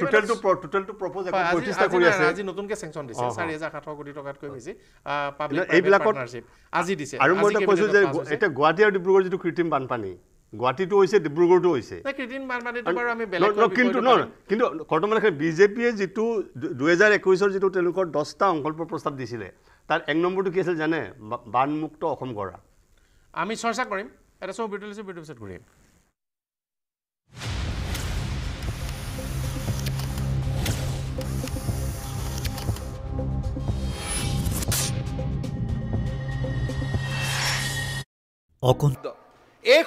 [SPEAKER 1] আজি নতুনকে চেংচন দিছে চাৰি হাজাৰ সাতশ কোটি টকাতকৈ বেছি এইবিলাকত আজি দিছে আৰু মই এতিয়া যে এতিয়া
[SPEAKER 3] গুৱাহাটী আৰু ডিব্ৰুগড় যিটো কৃত্ৰিম বানপানী গুৱাহাটীটো হৈছে ডিব্ৰুগড়টো হৈছে কিন্তু ন কিন্তু বৰ্তমান বিজেপিয়ে যিটো দুহেজাৰ একৈছৰ যিটো তেওঁলোকৰ দহটা সংকল্প প্ৰস্তাৱ দিছিলে তাৰ এক নম্বৰটো কি আছিল জানে
[SPEAKER 1] বানমুক্ত অসম গঢ়া আমি চৰ্চা কৰিম এটা চৌ ভিডিঅ' লৈছোঁ ভিডিঅ' পিছত ঘূৰি
[SPEAKER 4] অকুন্ত
[SPEAKER 2] এক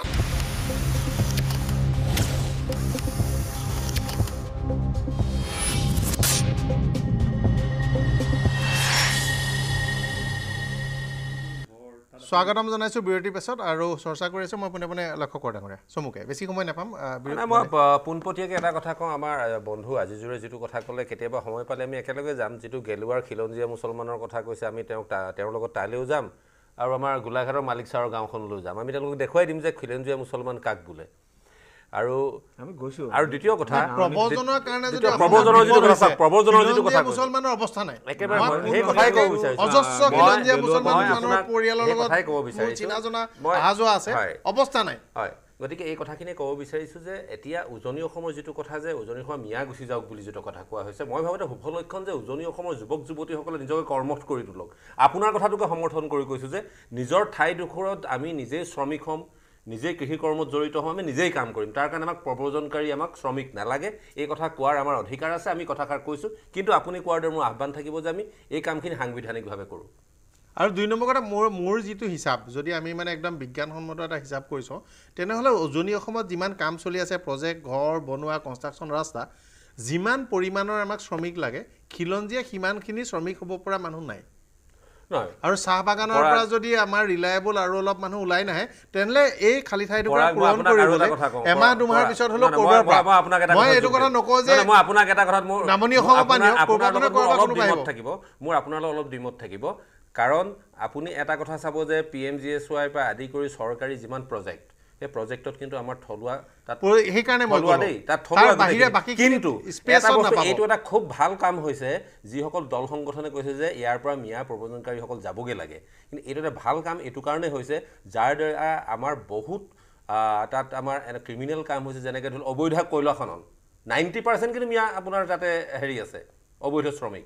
[SPEAKER 1] স্বাগতম জনাইছো বিৰতি পেছত আৰু চৰ্চা কৰি আছো মই পোনে পোনে লক্ষ্য কৰ ডাঙৰীয়া চমুকে বেছি সময় নাপাম মই
[SPEAKER 6] পোনপটীয়াকৈ এটা কথা কওঁ আমাৰ বন্ধু আজিজুৰে যিটো কথা ক'লে কেতিয়াবা সময় পালে আমি একেলগে যাম যিটো গেলুৱাৰ খিলঞ্জীয়া মুছলমানৰ কথা কৈছে আমি তেওঁক তেওঁৰ লগত তালৈও যাম আৰু আমাৰ গোলাঘাটৰ মালিক ছাৰৰ গাঁওখনলৈও যাম আমি তেওঁলোকক দেখুৱাই দিম যে খিলঞ্জীয়া মুছলমান কাক বোলে আৰু দ্বিতীয় ক'ব বিচাৰিছো
[SPEAKER 1] গতিকে এই কথাখিনি ক'ব
[SPEAKER 6] বিচাৰিছোঁ যে এতিয়া উজনি অসমৰ যিটো কথা যে উজনি অসমৰ মিয়া গুচি যাওক বুলি যিটো কথা কোৱা হৈছে মই ভাবোঁ শুভ লক্ষণ যে উজনি অসমৰ যুৱক যুৱতীসকলে নিজকে কৰ্মঠ কৰি তোলক আপোনাৰ কথাটোকে সমৰ্থন কৰি কৈছোঁ যে নিজৰ ঠাইডোখৰত আমি নিজেই শ্ৰমিক হ'ম নিজেই কৃষি কৰ্মত জড়িত হওঁ আমি নিজেই কাম কৰিম তাৰ কাৰণে আমাক প্ৰব্ৰজনকাৰী আমাক শ্ৰমিক নালাগে এই কথা কোৱাৰ আমাৰ অধিকাৰ আছে আমি কথাষাৰ কৈছোঁ কিন্তু
[SPEAKER 1] আপুনি কোৱাৰ দৰে মোৰ আহ্বান থাকিব যে আমি এই কামখিনি সাংবিধানিকভাৱে কৰোঁ আৰু দুই নম্বৰ কথা মোৰ মোৰ যিটো হিচাপ যদি আমি মানে একদম বিজ্ঞানসন্মত এটা হিচাপ কৰিছোঁ তেনেহ'লে উজনি অসমত যিমান কাম চলি আছে প্ৰজেক্ট ঘৰ বনোৱা কনষ্ট্ৰাকশ্যন ৰাস্তা যিমান পৰিমাণৰ আমাক শ্ৰমিক লাগে খিলঞ্জীয়া সিমানখিনি শ্ৰমিক হ'ব পৰা মানুহ নাই আৰু চাহ বাগানৰ পৰা যদি আমাৰ ৰিলায়েবল আৰু অলপ মানুহ ওলাই নাহে তেনেহলে এই খালী ঠাইটোত থাকিব
[SPEAKER 6] মোৰ আপোনালোকৰ অলপ থাকিব কাৰণ আপুনি এটা কথা চাব যে পি এম জি এছ ৱাইৰ পৰা আদি কৰি চৰকাৰী যিমান প্ৰজেক্ট সেই প্ৰজেক্টত কিন্তু আমাৰ থলুৱা তাত
[SPEAKER 1] সেইকাৰণে থলুৱা দেই তাত থলুৱা কিন্তু এইটো
[SPEAKER 6] এটা খুব ভাল কাম হৈছে যিসকল দল সংগঠনে কৈছে যে ইয়াৰ পৰা মিয়া প্ৰবজনকাৰীসকল যাবগৈ লাগে কিন্তু এইটো এটা ভাল কাম এইটো কাৰণে হৈছে যাৰ দ্বাৰা আমাৰ বহুত তাত আমাৰ এটা ক্ৰিমিনেল কাম হৈছে যেনেকৈ ধৰি লওক অবৈধ কয়লা খনন নাইণ্টি পাৰ্চেণ্ট কিন্তু মিয়া আপোনাৰ তাতে হেৰি আছে অবৈধ শ্ৰমিক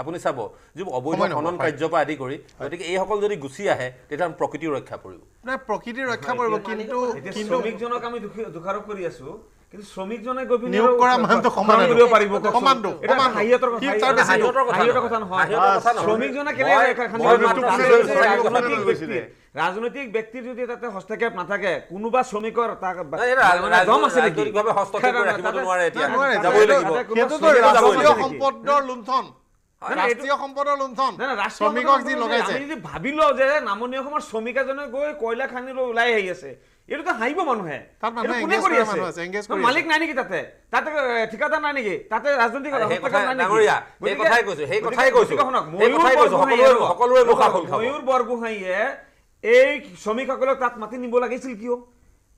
[SPEAKER 6] আপুনি চাব যি অবৈধ খনন কাৰ্যৰ পৰা আদি কৰি গতিকে এইসকল যদি গুচি আহে তেতিয়া প্ৰকৃতি ৰক্ষা পৰিব
[SPEAKER 5] নাই প্ৰকৃতি ৰক্ষা পৰিব কিন্তু শ্ৰমিকজনক আমি দোষাৰোপ কৰি আছো ৰাজনৈতিক ব্যক্তিৰ যদি তাতে হস্তক্ষেপ নাথাকে কোনোবা শ্ৰমিকৰ তাক
[SPEAKER 6] হস্তক্ষেপ ৰাখিব নোৱাৰে
[SPEAKER 5] সম্পদৰ লুণ্ঠন ৰাষ্ট্ৰীয় সম্পদৰ লুণ্ঠন শ্ৰমিকক যি লগাইছে আমি যদি ভাবি লওঁ যে নামনি অসমৰ শ্ৰমিক এজনে গৈ কয়লা খান্দি লৈ ওলাই আহি আছে এইটোতো হাঁহিব মানুহে মালিক নাই নেকি তাতে তাতে ঠিকাদাৰ নাই নেকি তাতে ৰাজনৈতিক ময়ূৰ বৰগোহাঁয়ে এই শ্ৰমিকসকলক তাত মাতি নিব লাগিছিল কিয়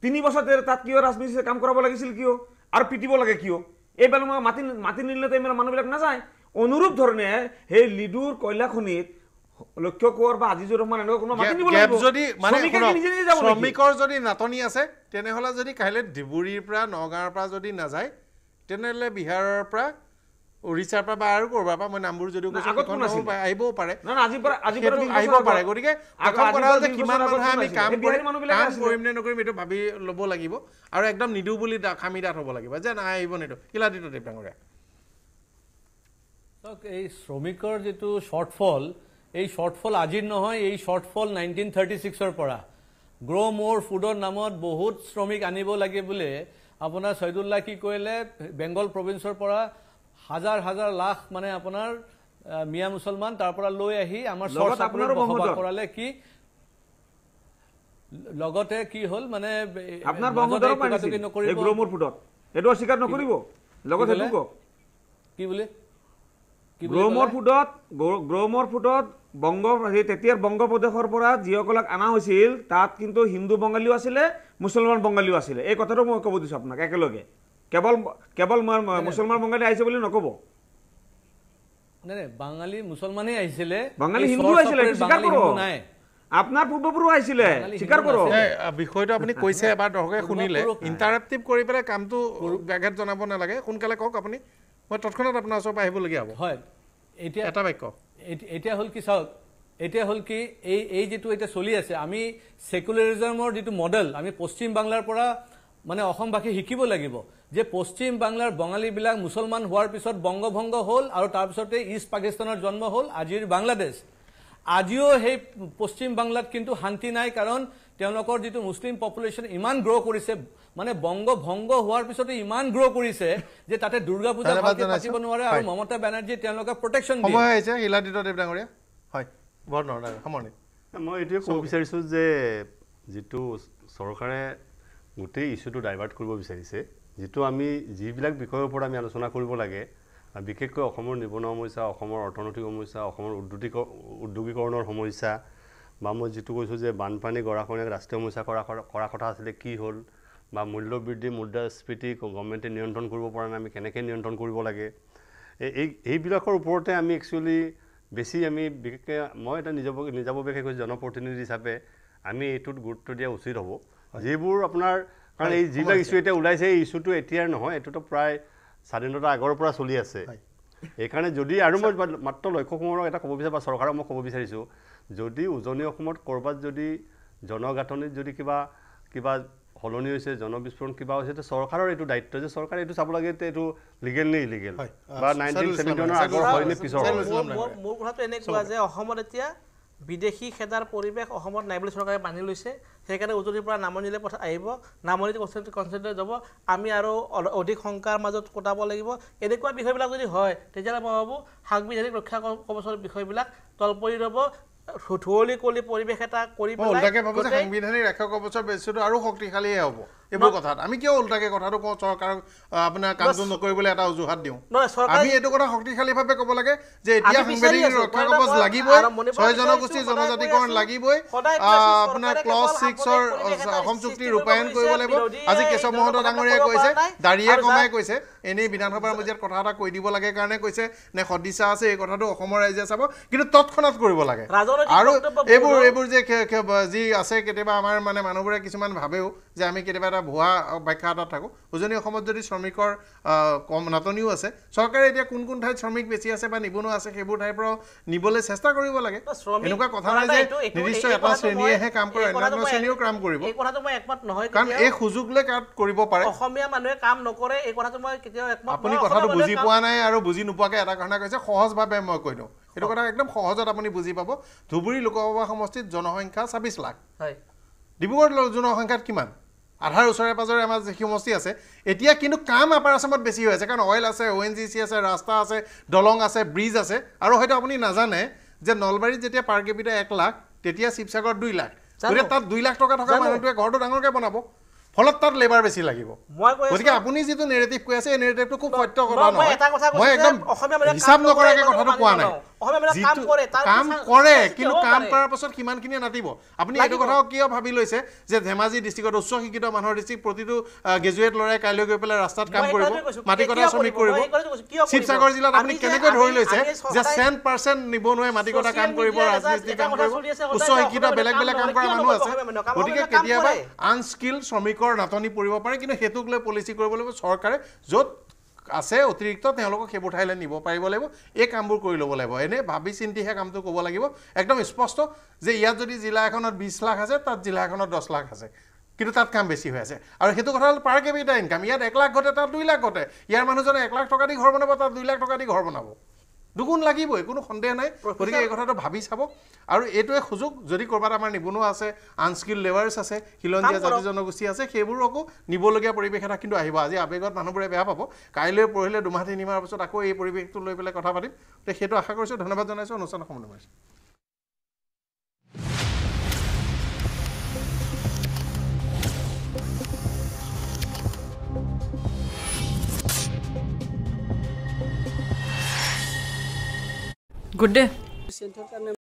[SPEAKER 5] তিনি বছৰ তাত কিয় ৰাজনীতিৰ কাম কৰাব লাগিছিল কিয় আৰু পিটিব লাগে কিয় এইবাৰ মই মাতি মাতি নিলে তো ইমান মানুহবিলাক নাযায় অনুরূপ ধরনে হে লিডুর কইলা খনিত লক্ষ্য কোর বা আজিজুর রহমান এনে কোনো মাতি নিব লাগিব যদি মানে শ্রমিকর যদি নাটনি আছে তেনে হলা
[SPEAKER 1] যদি কাইলে ডিবুরির পরা নগাঁর পরা যদি না যায় তেনেলে বিহারর পরা ওড়িশার পরা বা আর কোরবা মই নামবোৰ যদি কইছো কোন আইবো পারে না না আজি পরা আজি পরা আইব পারে গরিকে আকাম করা হলে কিমান মানুহ আমি কাম করি কাম করিম নে নকৰিম এটো ভাবি লব লাগিব আৰু একদম নিদু বুলি খামিদাত হব লাগিব যে না আইব নেটো ইলাদিটো দেব ডাঙৰিয়া
[SPEAKER 4] এই শ্ৰমিকৰ যিটো শ্বৰ্টফল এই শ্বৰ্টফল আজিৰ নহয় এই শ্বৰ্টফল নাইনটিন থাৰ্টি সিক্সৰ পড়া গ্ৰো মোৰ ফুডৰ নামত বহুত শ্ৰমিক আনিব লাগে বলে আপোনাৰ শহীদুল্লাহ কি কৰিলে বেংগল প্ৰভিন্সৰ পৰা হাজাৰ হাজাৰ লাখ মানে আপোনাৰ মিয়া মুছলমান তাৰ পৰা লৈ আহি আমাৰ কি লগতে কি হল মানে
[SPEAKER 5] কি বুলি গ্ৰহমৰ ফুটত গ্ৰহমৰ ফুটত বংগ তেতিয়াৰ বংগপ্ৰদেশৰ পৰা যিসকলক অনা হৈছিল তাত কিন্তু হিন্দু বঙালীও আছিলে মুছলমান বঙালীও আছিলে এই কথাটো মই ক'ব দিছোঁ আপোনাক একেলগে কেৱল কেৱল মুছলমান বঙালী আহিছে বুলি নক'ব
[SPEAKER 1] কওক আপুনি মই তৎক্ষণাত আপোনাৰ ওচৰৰ পৰা আহিবলগীয়া হ'ব হয়
[SPEAKER 4] এতিয়া এটা বাক্য এতিয়া হ'ল কি চাওক এতিয়া হ'ল কি এই এই যিটো এতিয়া চলি আছে আমি চেকুলাৰিজমৰ যিটো মডেল আমি পশ্চিম বাংলাৰ পৰা মানে অসমবাসী শিকিব লাগিব যে পশ্চিম বাংলাৰ বঙালীবিলাক মুছলমান হোৱাৰ পিছত বংগভংগ হ'ল আৰু তাৰপিছতে ইষ্ট পাকিস্তানৰ জন্ম হ'ল আজিৰ বাংলাদেশ আজিও সেই পশ্চিম বাংলাত কিন্তু শান্তি নাই কাৰণ তেওঁলোকৰ যিটো মুছলিম পপুলেশ্যন ইমান গ্ৰ' কৰিছে মানে বংগ ভংগ হোৱাৰ পিছতে ইমান গ্ৰ' কৰিছে যে তাতে দুৰ্গা পূজা পাতিব নোৱাৰে আৰু মমতা বেনাৰ্জীয়ে তেওঁলোকে প্ৰটেকশ্যন দিয়ে
[SPEAKER 1] হয়
[SPEAKER 4] মই এইটোৱে ক'ব
[SPEAKER 3] বিচাৰিছোঁ যে যিটো চৰকাৰে গোটেই ইছ্যুটো ডাইভাৰ্ট কৰিব বিচাৰিছে যিটো আমি যিবিলাক বিষয়ৰ ওপৰত আমি আলোচনা কৰিব লাগে বিশেষকৈ অসমৰ নিবনুৱা সমস্যা অসমৰ অৰ্থনৈতিক সমস্যা অসমৰ উদ্যোগিক উদ্যোগীকৰণৰ সমস্যা বা মই যিটো কৈছোঁ যে বানপানী গৰাখনীয়াক ৰাষ্ট্ৰীয় মূচা কৰা কৰা কথা আছিলে কি হ'ল বা মূল্যবৃদ্ধি মুদ্ৰাস্ফীতি গভৰ্ণমেণ্টে নিয়ন্ত্ৰণ কৰিব পৰা নাই আমি কেনেকৈ নিয়ন্ত্ৰণ কৰিব লাগে এই এই এইবিলাকৰ ওপৰতে আমি একচুৱেলি বেছি আমি বিশেষকৈ মই এটা নিজাব নিজাববীয়াকৈ কৈছোঁ জনপ্ৰতিনিধি হিচাপে আমি এইটোত গুৰুত্ব দিয়া উচিত হ'ব যিবোৰ আপোনাৰ কাৰণ এই যিবিলাক ইছ্যু এতিয়া ওলাইছে এই ইছ্যুটো এতিয়াৰ নহয় এইটোতো প্ৰায় স্বাধীনতা আগৰ পৰা চলি আছে সেইকাৰণে যদি আৰু মই মাত্ৰ লক্ষ্য কোঁৱৰক এটা ক'ব বিচাৰোঁ বা চৰকাৰক মই ক'ব বিচাৰিছোঁ যদি উজনি অসমত ক'ৰবাত যদি জনগাঁথনিত যদি কিবা কিবা সলনি হৈছে জনবিস্ফোৰণ কিবা হৈছে চৰকাৰৰ এইটো দায়িত্ব যে চৰকাৰে এইটো চাব লাগে এইটো লিগেল নে ইলিগেল
[SPEAKER 7] যে অসমত এতিয়া বিদেশী খেদাৰ পৰিৱেশ অসমত নাই বুলি চৰকাৰে বান্ধি লৈছে সেইকাৰণে উজনিৰ পৰা নামনিলৈ পথ আহিব নামনিত কনচেণ্ট যাব আমি আৰু অধিক শংকাৰ মাজত কটাব লাগিব এনেকুৱা বিষয়বিলাক যদি হয় তেতিয়াহ'লে মই ভাবোঁ সাংবিধানিক ৰক্ষা কবচৰ বিষয়বিলাক তল পৰি ৰ'ব সুঠলি কলি পৰিবেশ এটা কৰি উল্টাকে ভাবো যে সাংবিধানিক ৰক্ষক অবসৰ বেছিটো আৰু শক্তিশালীয়ে হ'ব এবো কথা আমি কিয় উল্টাকে
[SPEAKER 1] কথাটো কও সরকারক আপনা কামজ নকৰিবলে এটা অজুহাত দিও আমি এটো কথা শক্তিশালী ভাবে কব লাগে যে এতিয়া সাংবিধানিক রক্ষক অবস লাগিব ছয় জনগোষ্ঠী জনজাতিকরণ লাগিব আপনা ক্লজ 6 ৰ অসম চুক্তি ৰূপায়ণ কৰিব লাগিব আজি কেশৱ মহন্ত ডাঙৰিয়ে কৈছে দাড়িয়ে কমাই কৈছে এনে বিধানসভাৰ মজিয়াত কথা এটা কৈ দিব লাগে কাৰণে কৈছে নে সদিচ্ছা আছে এই কথাটো অসমৰ ৰাইজে চাব কিন্তু তৎক্ষণাত কৰিব লাগে ৰাজৰ আৰু এইবোৰ এইবোৰ যে যি আছে কেতিয়াবা আমাৰ মানে মানুহবোৰে কিছুমান ভাবেও যে আমি কেতিয়াবা এটা ভুৱা ব্যাখ্যা এটা থাকোঁ উজনি অসমত যদি শ্ৰমিকৰ কম নাটনিও আছে চৰকাৰে এতিয়া কোন কোন ঠাইত শ্ৰমিক বেছি আছে বা নিবনুৱা আছে সেইবোৰ ঠাইৰ পৰাও নিবলৈ চেষ্টা কৰিব লাগে এনেকুৱা কথা নাই যে নিৰ্দিষ্ট এটা শ্ৰেণীয়েহে কাম কৰে অন্যান্য শ্ৰেণীও কাম কৰিব
[SPEAKER 7] কাৰণ এই সুযোগ
[SPEAKER 1] লৈ কাম কৰিব পাৰে
[SPEAKER 7] অসমীয়া মানুহে কাম নকৰে এই কথাটো মই কেতিয়াও আপুনি কথাটো বুজি পোৱা
[SPEAKER 1] নাই আৰু বুজি নোপোৱাকৈ এটা কথা কৈছে সহজভাৱে মই কৈ দিওঁ এইটো কথা একদম সহজত আপুনি বুজি পাব ধুবুৰী লোকসভা সমষ্টিত জনসংখ্যা ছাব্বিছ লাখ হয় ডিব্ৰুগড় জনসংখ্যাত কিমান আধাৰ ওচৰে পাঁজৰে আমাৰ যি সমষ্টি আছে এতিয়া কিন্তু কাম আপাৰ আচামত বেছি হৈ আছে কাৰণ অইল আছে অ' এন জি চি আছে ৰাস্তা আছে দলং আছে ব্ৰিজ আছে আৰু হয়তো আপুনি নাজানে যে নলবাৰীত যেতিয়া পাৰ কেপিটা এক লাখ তেতিয়া শিৱসাগৰত দুই লাখ গতিকে তাত দুই লাখ টকা থকা মানুহটোৱে ঘৰটো ডাঙৰকৈ বনাব ফলত তাত লেবাৰ বেছি লাগিব গতিকে আপুনি যিটো নেৰেটিভ কৈ আছে এই নেৰেটিভটো খুব সত্য কথা নহয় মই একদম হিচাপ নকৰাকে কথাটো কোৱা নাই যিটো কাম কৰে কিন্তু কাম কৰাৰ পাছত সিমানখিনিয়ে নাটিব আপুনি এইটো কথাও কিয় ভাবি লৈছে যে ধেমাজি ডিষ্ট্ৰিক্টত উচ্চ শিক্ষিত মানুহৰ ডিষ্ট্ৰিক্ট প্ৰতিটো গ্ৰেজুৱেট ল'ৰাই কাইলৈ গৈ পেলাই ৰাস্তাত কাম কৰিব মাটি কটা শ্ৰমিক কৰিব শিৱসাগৰ জিলাত আপুনি কেনেকৈ ধৰি লৈছে যে চেন পাৰ্চেণ্ট নিবনুৱাই মাটি কটা কাম কৰিব ৰাজনীতি কাম কৰিব উচ্চ শিক্ষিত বেলেগ বেলেগ কাম কৰা মানুহ আছে গতিকে কেতিয়াবা আনস্কিল শ্ৰমিকৰ লোকৰ নাটনি পৰিব পাৰে কিন্তু সেইটোক লৈ পলিচি কৰিব লাগিব চৰকাৰে য'ত আছে অতিৰিক্ত তেওঁলোকক সেইবোৰ ঠাইলৈ নিব পাৰিব লাগিব এই কামবোৰ কৰি ল'ব লাগিব এনেই ভাবি চিন্তিহে কামটো ক'ব লাগিব একদম স্পষ্ট যে ইয়াত যদি জিলা এখনত বিছ লাখ আছে তাত জিলা এখনত দহ লাখ আছে কিন্তু তাত কাম বেছি হৈ আছে আৰু সেইটো কথা হ'ল পাৰ কেপিটা ইনকাম ইয়াত এক লাখ ঘটে তাত দুই লাখ ঘটে ইয়াৰ মানুহজনে এক লাখ টকা দি ঘৰ বনাব তাত দুই লাখ টকা দি ঘৰ বনাব দুগুণ লাগিবই কোনো সন্দেহ নাই গতিকে এই কথাটো ভাবি চাব আৰু এইটোৱে সুযোগ যদি ক'ৰবাত আমাৰ নিবনুৱা আছে আনস্কিল লেবাৰ্ছ আছে শিলঞ্জীয়া জাতি জনগোষ্ঠী আছে আকৌ নিবলগীয়া পৰিৱেশ এটা কিন্তু আহিব আজি আৱেগত মানুহবোৰে বেয়া পাব কাইলৈ পঢ়িলে দুমাহ তিনিমাহৰ পিছত আকৌ এই পৰিৱেশটো লৈ পেলাই কথা পাতিম গতিকে সেইটো আশা কৰিছোঁ ধন্যবাদ জনাইছোঁ অনুষ্ঠানত সমন্বয় কৰিছোঁ
[SPEAKER 5] गुड डे